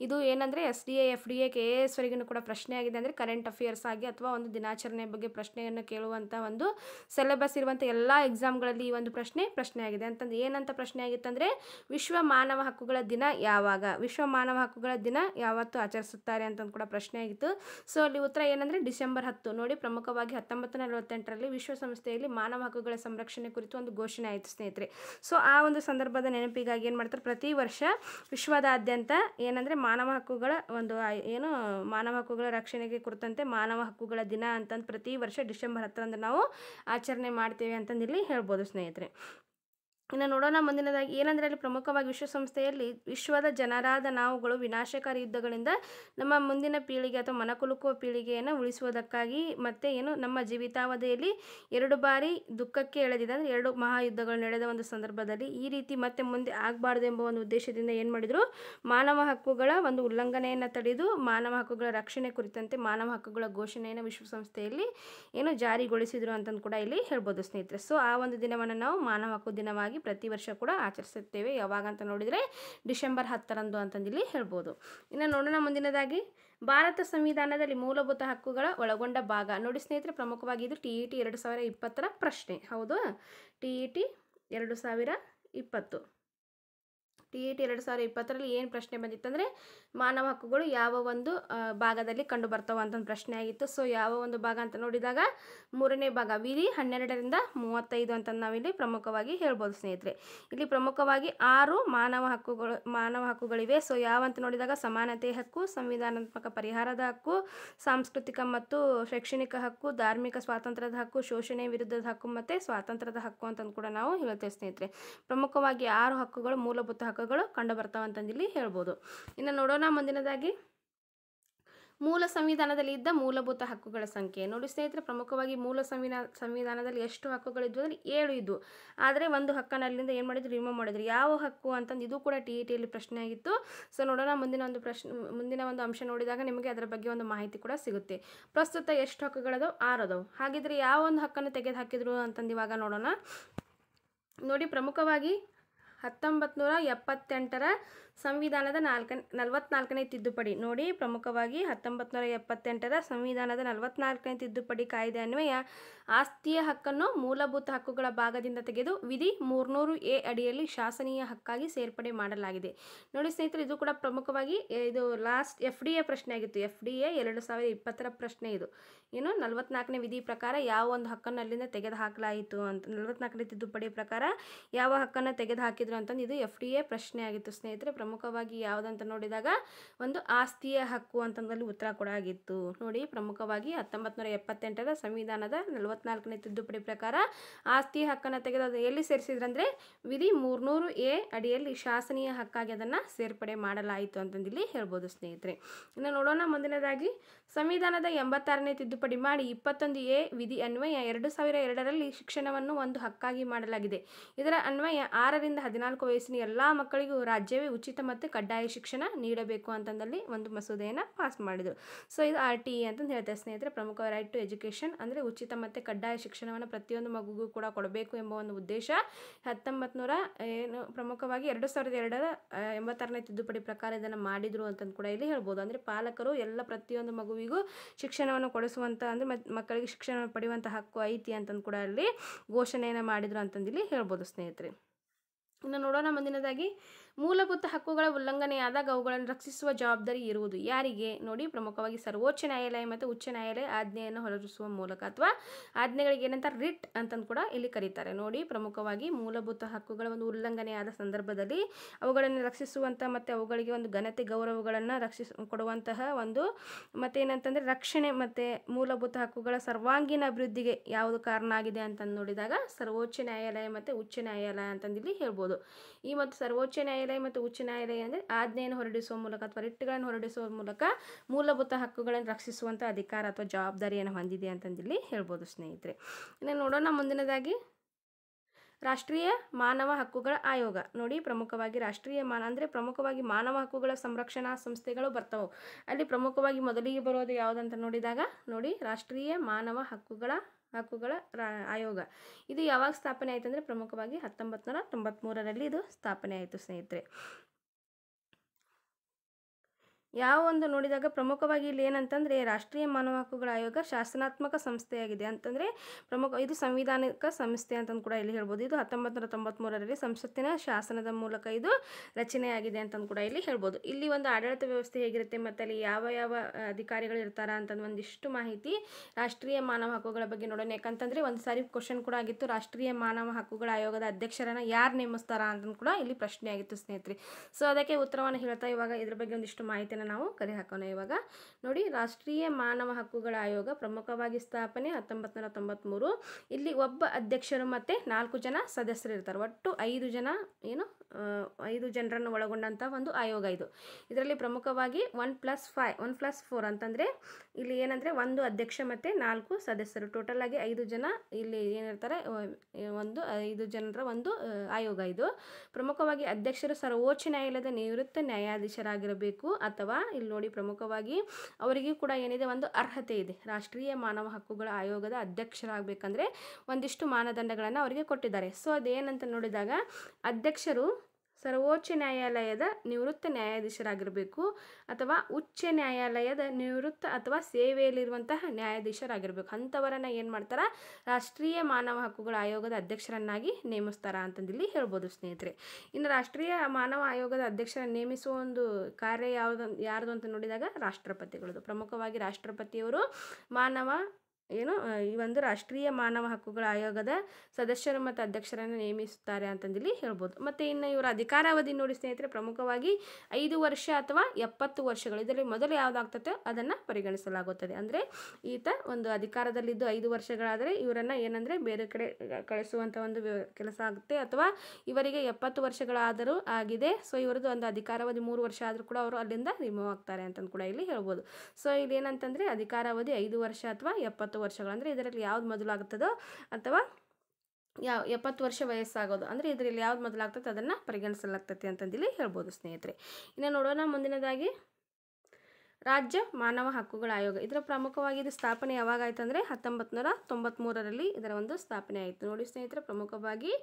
ಇದು ಏನಂದರೆ S D A F D A K A S ಕೂಡ ಪ್ರಶ್ನೆ ಆಗಿದೆ ಅಂದರೆ ಕರೆಂಟ್ ಅಫೇರ್ಸ್ ಆಗಿ ಅಥವಾ ಒಂದು ದಿನಾಚರಣೆ ಬಗ್ಗೆ ಪ್ರಶ್ನೆಯನ್ನು ಕೇಳುವಂಥ ಒಂದು ಸಿಲೆಬಸ್ ಇರುವಂಥ ಎಲ್ಲ ಎಕ್ಸಾಮ್ಗಳಲ್ಲಿ ಈ ಒಂದು ಪ್ರಶ್ನೆ ಪ್ರಶ್ನೆ ಆಗಿದೆ ಅಂತಂದು ಏನಂತ ಪ್ರಶ್ನೆ ಆಗಿತ್ತಂದರೆ ವಿಶ್ವ ಮಾನವ ಹಕ್ಕುಗಳ ದಿನ ಯಾವಾಗ ವಿಶ್ವ ಮಾನವ ಹಕ್ಕುಗಳ ದಿನ ಯಾವತ್ತು ಆಚರಿಸುತ್ತಾರೆ ಅಂತಂದು ಕೂಡ ಪ್ರಶ್ನೆ ಆಗಿತ್ತು ಸೊ ಅಲ್ಲಿ ಉತ್ತರ ಏನಂದರೆ ಡಿಸೆಂಬರ್ ಹತ್ತು ನೋಡಿ ಪ್ರಮುಖವಾಗಿ ಹತ್ತೊಂಬತ್ತು ನಲವತ್ತೆಂಟರಲ್ಲಿ ವಿಶ್ವಸಂಸ್ಥೆಯಲ್ಲಿ ಮಾನವ ಹಕ್ಕುಗಳ ಸಂರಕ್ಷಣೆ ಕುರಿತು ಒಂದು ಘೋಷಣೆ ಆಯಿತು ಸ್ನೇಹಿತರೆ ಸೊ ಆ ಒಂದು ಸಂದರ್ಭದ ನೆನಪಿಗಾಗಿ ಏನು ಮಾಡ್ತಾರೆ ಪ್ರತಿ ವರ್ಷ ವಿಶ್ವದಾದ್ಯಂತ ಏನಂದರೆ ಮಾನವ ಹಕ್ಕುಗಳ ಒಂದು ಏನು ಮಾನವ ಹಕ್ಕುಗಳ ರಕ್ಷಣೆಗೆ ಕುರಿತಂತೆ ಮಾನವ ಹಕ್ಕುಗಳ ದಿನ ಅಂತಂದು ಪ್ರತಿ ವರ್ಷ ಡಿಸೆಂಬರ್ ಹತ್ತರಂದು ನಾವು ಆಚರಣೆ ಮಾಡ್ತೇವೆ ಅಂತಂದಿಲ್ಲಿ ಹೇಳ್ಬೋದು ಸ್ನೇಹಿತರೆ ಇನ್ನು ನೋಡೋಣ ಮುಂದಿನದಾಗಿ ಏನಂದರೆ ಅಲ್ಲಿ ಪ್ರಮುಖವಾಗಿ ವಿಶ್ವಸಂಸ್ಥೆಯಲ್ಲಿ ವಿಶ್ವದ ಜನರಾದ ನಾವುಗಳು ವಿನಾಶಕಾರಿ ಯುದ್ಧಗಳಿಂದ ನಮ್ಮ ಮುಂದಿನ ಪೀಳಿಗೆ ಅಥವಾ ಮನಕುಲುಕುವ ಪೀಳಿಗೆಯನ್ನು ಉಳಿಸುವುದಕ್ಕಾಗಿ ಮತ್ತೆ ಏನು ನಮ್ಮ ಜೀವಿತಾವಧಿಯಲ್ಲಿ ಎರಡು ಬಾರಿ ದುಃಖಕ್ಕೆ ಎಳೆದಿದೆ ಅಂದರೆ ಎರಡು ಮಹಾಯುದ್ಧಗಳು ನಡೆದ ಒಂದು ಸಂದರ್ಭದಲ್ಲಿ ಈ ರೀತಿ ಮತ್ತೆ ಮುಂದೆ ಆಗಬಾರ್ದು ಎಂಬ ಒಂದು ಉದ್ದೇಶದಿಂದ ಏನು ಮಾಡಿದರು ಮಾನವ ಹಕ್ಕುಗಳ ಒಂದು ಉಲ್ಲಂಘನೆಯನ್ನು ತಡೆದು ಮಾನವ ಹಕ್ಕುಗಳ ರಕ್ಷಣೆ ಕುರಿತಂತೆ ಮಾನವ ಹಕ್ಕುಗಳ ಘೋಷಣೆಯನ್ನು ವಿಶ್ವಸಂಸ್ಥೆಯಲ್ಲಿ ಏನು ಜಾರಿಗೊಳಿಸಿದರು ಅಂತಂದು ಕೂಡ ಇಲ್ಲಿ ಹೇಳ್ಬೋದು ಸ್ನೇಹಿತರೆ ಸೊ ಆ ಒಂದು ದಿನವನ್ನು ನಾವು ಮಾನವ ಹಕ್ಕು ದಿನವಾಗಿ ಪ್ರತಿ ವರ್ಷ ಕೂಡ ಆಚರಿಸುತ್ತೇವೆ ಯಾವಾಗ ಅಂತ ನೋಡಿದರೆ ಡಿಸೆಂಬರ್ ಹತ್ತರಂದು ಅಂತಂದಿಲ್ಲಿ ಹೇಳ್ಬೋದು ಇನ್ನು ನೋಡೋಣ ಮುಂದಿನದಾಗಿ ಭಾರತ ಸಂವಿಧಾನದಲ್ಲಿ ಮೂಲಭೂತ ಹಕ್ಕುಗಳ ಒಳಗೊಂಡ ಭಾಗ ನೋಡಿ ಸ್ನೇಹಿತರೆ ಪ್ರಮುಖವಾಗಿ ಇದು ಟಿ ಇ ಟಿ ಎರಡು ಸಾವಿರ ಇಪ್ಪತ್ತರ ಪ್ರಶ್ನೆ ಹೌದು ಟಿ ಇ ಟಿ ಎರಡು ಸಾವಿರ ಇಪ್ಪತ್ತು ಟಿ ಇ ಟಿ ಎರಡು ಸಾವಿರದ ಇಪ್ಪತ್ತರಲ್ಲಿ ಏನು ಪ್ರಶ್ನೆ ಬಂದಿತ್ತಂದರೆ ಮಾನವ ಹಕ್ಕುಗಳು ಯಾವ ಒಂದು ಭಾಗದಲ್ಲಿ ಕಂಡು ಬರ್ತಾವೆ ಅಂತ ಒಂದು ಪ್ರಶ್ನೆ ಆಗಿತ್ತು ಸೊ ಯಾವ ಒಂದು ಭಾಗ ಅಂತ ನೋಡಿದಾಗ ಮೂರನೇ ಭಾಗ ವಿಧಿ ಹನ್ನೆರಡರಿಂದ ಮೂವತ್ತೈದು ಅಂತ ನಾವಿಲ್ಲಿ ಪ್ರಮುಖವಾಗಿ ಹೇಳ್ಬೋದು ಸ್ನೇಹಿತರೆ ಇಲ್ಲಿ ಪ್ರಮುಖವಾಗಿ ಆರು ಮಾನವ ಹಕ್ಕುಗಳು ಮಾನವ ಹಕ್ಕುಗಳಿವೆ ಸೊ ಯಾವ ಅಂತ ನೋಡಿದಾಗ ಸಮಾನತೆ ಹಕ್ಕು ಸಂವಿಧಾನಾತ್ಮಕ ಪರಿಹಾರದ ಹಕ್ಕು ಸಾಂಸ್ಕೃತಿಕ ಮತ್ತು ಶೈಕ್ಷಣಿಕ ಹಕ್ಕು ಧಾರ್ಮಿಕ ಸ್ವಾತಂತ್ರ್ಯದ ಹಕ್ಕು ಶೋಷಣೆ ವಿರುದ್ಧದ ಹಕ್ಕು ಮತ್ತು ಸ್ವಾತಂತ್ರ್ಯದ ಹಕ್ಕು ಅಂತಂದು ಕೂಡ ನಾವು ಹೇಳ್ತೇವೆ ಸ್ನೇಹಿತರೆ ಪ್ರಮುಖವಾಗಿ ಆರು ಹಕ್ಕುಗಳು ಮೂಲಭೂತ ಹಕ್ಕು ವಾಹಕಗಳು ಕಂಡು ಇಲ್ಲಿ ಹೇಳ್ಬೋದು ಇನ್ನು ನೋಡೋಣ ಮುಂದಿನದಾಗಿ ಮೂಲ ಸಂವಿಧಾನದಲ್ಲಿ ಇದ್ದ ಮೂಲಭೂತ ಹಕ್ಕುಗಳ ಸಂಖ್ಯೆ ನೋಡಿ ಸ್ನೇಹಿತರೆ ಪ್ರಮುಖವಾಗಿ ಮೂಲ ಸಂವಿಧಾನ ಸಂವಿಧಾನದಲ್ಲಿ ಎಷ್ಟು ಹಕ್ಕುಗಳಿದ್ವು ಅಂದರೆ ಏಳು ಇದ್ವು ಆದರೆ ಒಂದು ಹಕ್ಕನ್ನು ಅಲ್ಲಿಂದ ಏನು ಮಾಡಿದ್ರು ರಿಮೂವ್ ಮಾಡಿದ್ರು ಯಾವ ಹಕ್ಕು ಅಂತಂದು ಇದು ಕೂಡ ಟಿ ಇ ಟಿಯಲ್ಲಿ ಪ್ರಶ್ನೆ ಆಗಿತ್ತು ಸೊ ನೋಡೋಣ ಮುಂದಿನ ಒಂದು ಪ್ರಶ್ನೆ ಮುಂದಿನ ಒಂದು ಅಂಶ ನೋಡಿದಾಗ ನಿಮಗೆ ಅದರ ಬಗ್ಗೆ ಒಂದು ಮಾಹಿತಿ ಕೂಡ ಸಿಗುತ್ತೆ ಪ್ರಸ್ತುತ ಎಷ್ಟು ಹಕ್ಕುಗಳದವು ಆರು ಅದವು ಹಾಗಿದ್ರೆ ಯಾವ ಒಂದು ಹಕ್ಕನ್ನು ತೆಗೆದು ಹಾಕಿದ್ರು ಅಂತಂದು ಇವಾಗ ನೋಡೋಣ ನೋಡಿ ಪ್ರಮುಖವಾಗಿ ಹತ್ತೊಂಬತ್ತು ನೂರ ಎಪ್ಪತ್ತೆಂಟರ ಸಂವಿಧಾನದ ನಾಲ್ಕ ನಲವತ್ನಾಲ್ಕನೇ ತಿದ್ದುಪಡಿ ನೋಡಿ ಪ್ರಮುಖವಾಗಿ ಹತ್ತೊಂಬತ್ತು ನೂರ ಎಪ್ಪತ್ತೆಂಟರ ಸಂವಿಧಾನದ ನಲವತ್ನಾಲ್ಕನೇ ತಿದ್ದುಪಡಿ ಕಾಯ್ದೆ ಅನ್ವಯ ಆಸ್ತಿಯ ಹಕ್ಕನ್ನು ಮೂಲಭೂತ ಹಕ್ಕುಗಳ ಭಾಗದಿಂದ ತೆಗೆದು ವಿಧಿ ಮೂರ್ನೂರು ಎ ಅಡಿಯಲ್ಲಿ ಶಾಸನೀಯ ಹಕ್ಕಾಗಿ ಸೇರ್ಪಡೆ ಮಾಡಲಾಗಿದೆ ನೋಡಿ ಸ್ನೇಹಿತರೆ ಇದು ಕೂಡ ಪ್ರಮುಖವಾಗಿ ಇದು ಲಾಸ್ಟ್ ಎಫ್ ಡಿ ಎ ಪ್ರಶ್ನೆ ಆಗಿತ್ತು ಎಫ್ ಡಿ ಎ ಎರಡು ಸಾವಿರದ ಇಪ್ಪತ್ತರ ಪ್ರಶ್ನೆ ಇದು ಏನು ನಲವತ್ನಾಲ್ಕನೇ ವಿಧಿ ಪ್ರಕಾರ ಯಾವ ಒಂದು ಹಕ್ಕನ್ನು ಅಲ್ಲಿಂದ ತೆಗೆದುಹಾಕಲಾಯಿತು ಅಂತ ನಲವತ್ನಾಲ್ಕನೇ ತಿದ್ದುಪಡಿ ಪ್ರಕಾರ ಯಾವ ಹಕ್ಕನ್ನು ತೆಗೆದುಹಾಕಿದ್ರು ಅಂತಂದು ಇದು ಎಫ್ ಡಿ ಎ ಪ್ರಶ್ನೆ ಆಗಿತ್ತು ಸ್ನೇಹಿತರೆ ಪ್ರಮುಖ ಪ್ರಮುಖವಾಗಿ ಯಾವುದಂತ ನೋಡಿದಾಗ ಒಂದು ಆಸ್ತಿಯ ಹಕ್ಕು ಅಂತಂದಲ್ಲಿ ಉತ್ತರ ಆಗಿತ್ತು ನೋಡಿ ಪ್ರಮುಖವಾಗಿ ಹತ್ತೊಂಬತ್ತು ಎಪ್ಪತ್ತೆಂಟರ ಸಂವಿಧಾನದ ನಲವತ್ನಾಲ್ಕನೇ ತಿದ್ದುಪಡಿ ಪ್ರಕಾರ ಆಸ್ತಿಯ ಹಕ್ಕನ್ನು ತೆಗೆದು ಅದು ಎಲ್ಲಿ ಅಂದ್ರೆ ವಿಧಿ ಮೂರ್ನೂರು ಎ ಅಡಿಯಲ್ಲಿ ಶಾಸನೀಯ ಹಕ್ಕಾಗಿ ಅದನ್ನು ಸೇರ್ಪಡೆ ಮಾಡಲಾಯಿತು ಅಂತಂದಿಲ್ಲಿ ಹೇಳ್ಬೋದು ಸ್ನೇಹಿತರೆ ಇನ್ನು ನೋಡೋಣ ಮುಂದಿನದಾಗಿ ಸಂವಿಧಾನದ ಎಂಬತ್ತಾರನೇ ತಿದ್ದುಪಡಿ ಮಾಡಿ ಇಪ್ಪತ್ತೊಂದು ಎ ವಿಧಿ ಅನ್ವಯ ಎರಡು ಸಾವಿರ ಎರಡರಲ್ಲಿ ಶಿಕ್ಷಣವನ್ನು ಒಂದು ಹಕ್ಕಾಗಿ ಮಾಡಲಾಗಿದೆ ಇದರ ಅನ್ವಯ ಆರರಿಂದ ಹದಿನಾಲ್ಕು ವಯಸ್ಸಿನ ಎಲ್ಲಾ ಮಕ್ಕಳಿಗೂ ರಾಜ್ಯವೇ ಉಚಿತ ಉಚಿತ ಮತ್ತು ಕಡ್ಡಾಯ ಶಿಕ್ಷಣ ನೀಡಬೇಕು ಅಂತಂದಲ್ಲಿ ಒಂದು ಮಸೂದೆಯನ್ನು ಪಾಸ್ ಮಾಡಿದರು ಸೊ ಇದು ಆರ್ ಟಿ ಇ e ಅಂತಂದು ಹೇಳ್ತಾರೆ ಸ್ನೇಹಿತರೆ ಪ್ರಮುಖ ರೈಟ್ ಟು ಎಜುಕೇಷನ್ ಅಂದರೆ ಉಚಿತ ಮತ್ತು ಕಡ್ಡಾಯ ಶಿಕ್ಷಣವನ್ನು ಪ್ರತಿಯೊಂದು ಮಗುಗೂ ಕೂಡ ಕೊಡಬೇಕು ಎಂಬ ಒಂದು ಉದ್ದೇಶ ಹತ್ತೊಂಬತ್ತು ನೂರ ಏನು ಪ್ರಮುಖವಾಗಿ ಎರಡು ಸಾವಿರದ ಎರಡರ ಎಂಬತ್ತಾರನೇ ತಿದ್ದುಪಡಿ ಪ್ರಕಾರ ಇದನ್ನು ಮಾಡಿದರು ಅಂತಂದು ಕೂಡ ಇಲ್ಲಿ ಹೇಳ್ಬೋದು ಅಂದರೆ ಪಾಲಕರು ಎಲ್ಲ ಪ್ರತಿಯೊಂದು ಮಗುವಿಗೂ ಶಿಕ್ಷಣವನ್ನು ಕೊಡಿಸುವಂಥ ಅಂದರೆ ಮಕ್ಕಳಿಗೆ ಶಿಕ್ಷಣವನ್ನು ಪಡೆಯುವಂಥ ಹಕ್ಕು ಐತಿ ಅಂತಂದು ಕೂಡ ಅಲ್ಲಿ ಘೋಷಣೆಯನ್ನು ಮಾಡಿದರು ಇಲ್ಲಿ ಹೇಳ್ಬೋದು ಸ್ನೇಹಿತರೆ ಇನ್ನು ನೋಡೋಣ ಮುಂದಿನದಾಗಿ ಮೂಲಭೂತ ಹಕ್ಕುಗಳ ಉಲ್ಲಂಘನೆಯಾದಾಗ ಅವುಗಳನ್ನು ರಕ್ಷಿಸುವ ಜವಾಬ್ದಾರಿ ಇರುವುದು ಯಾರಿಗೆ ನೋಡಿ ಪ್ರಮುಖವಾಗಿ ಸರ್ವೋಚ್ಚ ನ್ಯಾಯಾಲಯ ಮತ್ತು ಉಚ್ಚ ನ್ಯಾಯಾಲಯ ಆಜ್ಞೆಯನ್ನು ಹೊರಡಿಸುವ ಮೂಲಕ ಅಥವಾ ಆಜ್ಞೆಗಳಿಗೆ ಏನಂತ ರಿಟ್ ಅಂತಂದು ಕೂಡ ಇಲ್ಲಿ ಕರೀತಾರೆ ನೋಡಿ ಪ್ರಮುಖವಾಗಿ ಮೂಲಭೂತ ಹಕ್ಕುಗಳ ಒಂದು ಉಲ್ಲಂಘನೆಯಾದ ಸಂದರ್ಭದಲ್ಲಿ ಅವುಗಳನ್ನು ರಕ್ಷಿಸುವಂತಹ ಮತ್ತು ಅವುಗಳಿಗೆ ಒಂದು ಘನತೆ ಗೌರವಗಳನ್ನು ರಕ್ಷಿಸ ಕೊಡುವಂತಹ ಒಂದು ಮತ್ತೇನಂತಂದರೆ ರಕ್ಷಣೆ ಮತ್ತು ಮೂಲಭೂತ ಹಕ್ಕುಗಳ ಸರ್ವಾಂಗೀಣ ಅಭಿವೃದ್ಧಿಗೆ ಯಾವುದು ಕಾರಣ ಆಗಿದೆ ಅಂತಂದು ನೋಡಿದಾಗ ಸರ್ವೋಚ್ಚ ನ್ಯಾಯಾಲಯ ಮತ್ತು ಉಚ್ಚ ನ್ಯಾಯಾಲಯ ಇಲ್ಲಿ ಹೇಳ್ಬೋದು ಈ ಮತ್ತು ಸರ್ವೋಚ್ಚ ನ್ಯಾಯ ನ್ಯಾಯಾಲಯ ಮತ್ತು ಉಚ್ಚ ನ್ಯಾಯಾಲಯ ಅಂದರೆ ಆಜ್ಞೆಯನ್ನು ಹೊರಡಿಸುವ ಮೂಲಕ ಅಥವಾ ರಿಟ್ಗಳನ್ನು ಹೊರಡಿಸುವ ಮೂಲಕ ಮೂಲಭೂತ ಹಕ್ಕುಗಳನ್ನು ರಕ್ಷಿಸುವಂಥ ಅಧಿಕಾರ ಅಥವಾ ಜವಾಬ್ದಾರಿಯನ್ನು ಹೊಂದಿದೆ ಅಂತಂದಿಲ್ಲಿ ಹೇಳ್ಬೋದು ಸ್ನೇಹಿತರೆ ಇನ್ನು ನೋಡೋಣ ಮುಂದಿನದಾಗಿ ರಾಷ್ಟ್ರೀಯ ಮಾನವ ಹಕ್ಕುಗಳ ಆಯೋಗ ನೋಡಿ ಪ್ರಮುಖವಾಗಿ ರಾಷ್ಟ್ರೀಯ ಮಾನ ಅಂದರೆ ಪ್ರಮುಖವಾಗಿ ಮಾನವ ಹಕ್ಕುಗಳ ಸಂರಕ್ಷಣಾ ಸಂಸ್ಥೆಗಳು ಬರ್ತವೆ ಅಲ್ಲಿ ಪ್ರಮುಖವಾಗಿ ಮೊದಲಿಗೆ ಬರೋದು ಯಾವುದಂತ ನೋಡಿದಾಗ ನೋಡಿ ರಾಷ್ಟ್ರೀಯ ಮಾನವ ಹಕ್ಕುಗಳ ಹಕ್ಕುಗಳ ಆಯೋಗ ಇದು ಯಾವಾಗ ಸ್ಥಾಪನೆ ಆಯಿತು ಅಂದರೆ ಪ್ರಮುಖವಾಗಿ ಹತ್ತೊಂಬತ್ತು ನೂರ ತೊಂಬತ್ತ್ಮೂರರಲ್ಲಿ ಇದು ಸ್ಥಾಪನೆ ಆಯಿತು ಸ್ನೇಹಿತರೆ ಯಾವ ಒಂದು ನೋಡಿದಾಗ ಪ್ರಮುಖವಾಗಿ ಇಲ್ಲಿ ಏನಂತಂದರೆ ರಾಷ್ಟ್ರೀಯ ಮಾನವ ಹಕ್ಕುಗಳ ಆಯೋಗ ಶಾಸನಾತ್ಮಕ ಸಂಸ್ಥೆಯಾಗಿದೆ ಅಂತಂದರೆ ಪ್ರಮುಖ ಇದು ಸಂವಿಧಾನಿಕ ಸಂಸ್ಥೆ ಅಂತಂದು ಕೂಡ ಇಲ್ಲಿ ಹೇಳ್ಬೋದು ಇದು ಹತ್ತೊಂಬತ್ತು ನೂರ ತೊಂಬತ್ತ್ಮೂರರಲ್ಲಿ ಸಂಸತ್ತಿನ ಶಾಸನದ ಮೂಲಕ ಇದು ರಚನೆಯಾಗಿದೆ ಅಂತಂದು ಕೂಡ ಇಲ್ಲಿ ಹೇಳ್ಬೋದು ಇಲ್ಲಿ ಒಂದು ಆಡಳಿತ ವ್ಯವಸ್ಥೆ ಹೇಗಿರುತ್ತೆ ಮತ್ತು ಅಲ್ಲಿ ಯಾವ ಯಾವ ಅಧಿಕಾರಿಗಳು ಇರ್ತಾರ ಅಂತಂದು ಒಂದಿಷ್ಟು ಮಾಹಿತಿ ರಾಷ್ಟ್ರೀಯ ಮಾನವ ಹಕ್ಕುಗಳ ಬಗ್ಗೆ ನೋಡೋಣ ಯಾಕಂತಂದರೆ ಒಂದು ಸಾರಿ ಕ್ವಶನ್ ಕೂಡ ಆಗಿತ್ತು ರಾಷ್ಟ್ರೀಯ ಮಾನವ ಹಕ್ಕುಗಳ ಆಯೋಗದ ಅಧ್ಯಕ್ಷರನ್ನು ಯಾರು ನೇಮಿಸ್ತಾರ ಅಂತಂದು ಕೂಡ ಇಲ್ಲಿ ಪ್ರಶ್ನೆ ಆಗಿತ್ತು ಸ್ನೇಹಿತರೆ ಸೊ ಅದಕ್ಕೆ ಉತ್ತರವನ್ನು ಹೇಳ್ತಾ ಇವಾಗ ಇದ್ರ ಬಗ್ಗೆ ಒಂದಿಷ್ಟು ಮಾಹಿತಿ ನಾವು ಕರೆ ಹಾಕೋಣ ಇವಾಗ ನೋಡಿ ರಾಷ್ಟ್ರೀಯ ಮಾನವ ಹಕ್ಕುಗಳ ಆಯೋಗ ಪ್ರಮುಖವಾಗಿ ಸ್ಥಾಪನೆ ಹತ್ತೊಂಬತ್ತು ನೂರ ಇಲ್ಲಿ ಒಬ್ಬ ಅಧ್ಯಕ್ಷರು ಮತ್ತೆ ನಾಲ್ಕು ಜನ ಸದಸ್ಯರು ಇರ್ತಾರೆ ಒಟ್ಟು ಐದು ಜನ ಏನು ಐದು ಜನರನ್ನು ಒಳಗೊಂಡಂಥ ಒಂದು ಆಯೋಗ ಇದು ಇದರಲ್ಲಿ ಪ್ರಮುಖವಾಗಿ one plus five one plus four ಅಂತಂದ್ರೆ ಇಲ್ಲಿ ಏನಂದ್ರೆ ಒಂದು ಅಧ್ಯಕ್ಷ ಮತ್ತೆ ನಾಲ್ಕು ಸದಸ್ಯರು ಟೋಟಲ್ ಆಗಿ ಐದು ಜನ ಇಲ್ಲಿ ಏನಿರ್ತಾರೆ ಒಂದು ಐದು ಜನರ ಒಂದು ಆಯೋಗ ಇದು ಪ್ರಮುಖವಾಗಿ ಅಧ್ಯಕ್ಷರು ಸರ್ವೋಚ್ಚ ನ್ಯಾಯಾಲಯದ ನಿವೃತ್ತ ನ್ಯಾಯಾಧೀಶರಾಗಿರಬೇಕು ಅಥವಾ ಇಲ್ಲಿ ನೋಡಿ ಪ್ರಮುಖವಾಗಿ ಅವರಿಗೆ ಕೂಡ ಏನಿದೆ ಒಂದು ಅರ್ಹತೆ ಇದೆ ರಾಷ್ಟ್ರೀಯ ಮಾನವ ಹಕ್ಕುಗಳ ಆಯೋಗದ ಅಧ್ಯಕ್ಷರಾಗಬೇಕಂದ್ರೆ ಒಂದಿಷ್ಟು ಮಾನದಂಡಗಳನ್ನು ಅವರಿಗೆ ಕೊಟ್ಟಿದ್ದಾರೆ ಸೊ ಅದೇನಂತ ನೋಡಿದಾಗ ಅಧ್ಯಕ್ಷರು ಸರ್ವೋಚ್ಚ ನ್ಯಾಯಾಲಯದ ನಿವೃತ್ತ ನ್ಯಾಯಾಧೀಶರಾಗಿರಬೇಕು ಅಥವಾ ಉಚ್ಚ ನ್ಯಾಯಾಲಯದ ನಿವೃತ್ತ ಅಥವಾ ಸೇವೆಯಲ್ಲಿರುವಂತಹ ನ್ಯಾಯಾಧೀಶರಾಗಿರಬೇಕು ಅಂಥವರನ್ನು ಏನು ಮಾಡ್ತಾರೆ ರಾಷ್ಟ್ರೀಯ ಮಾನವ ಹಕ್ಕುಗಳ ಆಯೋಗದ ಅಧ್ಯಕ್ಷರನ್ನಾಗಿ ನೇಮಿಸ್ತಾರ ಅಂತಂದಿಲ್ಲಿ ಹೇಳ್ಬೋದು ಸ್ನೇಹಿತರೆ ಇನ್ನು ರಾಷ್ಟ್ರೀಯ ಮಾನವ ಆಯೋಗದ ಅಧ್ಯಕ್ಷರ ನೇಮಿಸುವ ಒಂದು ಕಾರ್ಯ ಯಾವುದು ಯಾರ್ದು ಅಂತ ನೋಡಿದಾಗ ರಾಷ್ಟ್ರಪತಿಗಳದು ಪ್ರಮುಖವಾಗಿ ರಾಷ್ಟ್ರಪತಿಯವರು ಮಾನವ ಏನು ಈ ಒಂದು ರಾಷ್ಟ್ರೀಯ ಮಾನವ ಹಕ್ಕುಗಳ ಆಯೋಗದ ಸದಸ್ಯರು ಮತ್ತು ಅಧ್ಯಕ್ಷರನ್ನು ನೇಮಿಸುತ್ತಾರೆ ಅಂತಂದಿಲ್ಲಿ ಹೇಳ್ಬೋದು ಮತ್ತು ಇನ್ನು ಇವರ ಅಧಿಕಾರಾವಧಿ ನೋಡಿ ಸ್ನೇಹಿತರೆ ಪ್ರಮುಖವಾಗಿ ಐದು ವರ್ಷ ಅಥವಾ ಎಪ್ಪತ್ತು ವರ್ಷಗಳು ಇದರಲ್ಲಿ ಮೊದಲು ಯಾವುದಾಗ್ತದೆ ಅದನ್ನು ಪರಿಗಣಿಸಲಾಗುತ್ತದೆ ಅಂದರೆ ಈತ ಒಂದು ಅಧಿಕಾರದಲ್ಲಿದ್ದು ಐದು ವರ್ಷಗಳಾದರೆ ಇವರನ್ನು ಏನಂದರೆ ಬೇರೆ ಕಡೆ ಕಳಿಸುವಂಥ ಒಂದು ಕೆಲಸ ಆಗುತ್ತೆ ಅಥವಾ ಇವರಿಗೆ ಎಪ್ಪತ್ತು ವರ್ಷಗಳಾದರೂ ಆಗಿದೆ ಸೊ ಇವರದ್ದು ಒಂದು ಅಧಿಕಾರಾವಧಿ ಮೂರು ವರ್ಷ ಆದರೂ ಕೂಡ ಅವರು ಅಲ್ಲಿಂದ ರಿಮೂವ್ ಆಗ್ತಾರೆ ಅಂತಂದು ಕೂಡ ಇಲ್ಲಿ ಹೇಳ್ಬೋದು ಸೊ ಇಲ್ಲಿ ಏನಂತಂದರೆ ಅಧಿಕಾರಾವಧಿ ಐದು ವರ್ಷ ಅಥವಾ ಎಪ್ಪತ್ತು ವರ್ಷಗಳು ಅಂದರೆ ಇದರಲ್ಲಿ ಯಾವ್ದು ಮೊದಲಾಗುತ್ತದೋ ಅಥವಾ ಯಾವ ಎಪ್ಪತ್ತು ವರ್ಷ ವಯಸ್ಸಾಗೋದು ಅಂದರೆ ಇದರಲ್ಲಿ ಯಾವ್ದು ಮೊದಲಾಗ್ತದೆ ಅದನ್ನು ಪರಿಗಣಿಸಲಾಗ್ತದೆ ಅಂತಂದಿಲ್ಲಿ ಹೇಳ್ಬೋದು ಸ್ನೇಹಿತರೆ ಇನ್ನು ನೋಡೋಣ ಮುಂದಿನದಾಗಿ ರಾಜ್ಯ ಮಾನವ ಹಕ್ಕುಗಳ ಆಯೋಗ ಇದರ ಪ್ರಮುಖವಾಗಿ ಇದು ಸ್ಥಾಪನೆ ಯಾವಾಗ ಅಂದರೆ ಹತ್ತೊಂಬತ್ತು ನೂರ ಇದರ ಒಂದು ಸ್ಥಾಪನೆ ಆಯಿತು ನೋಡಿ ಸ್ನೇಹಿತರೆ ಪ್ರಮುಖವಾಗಿ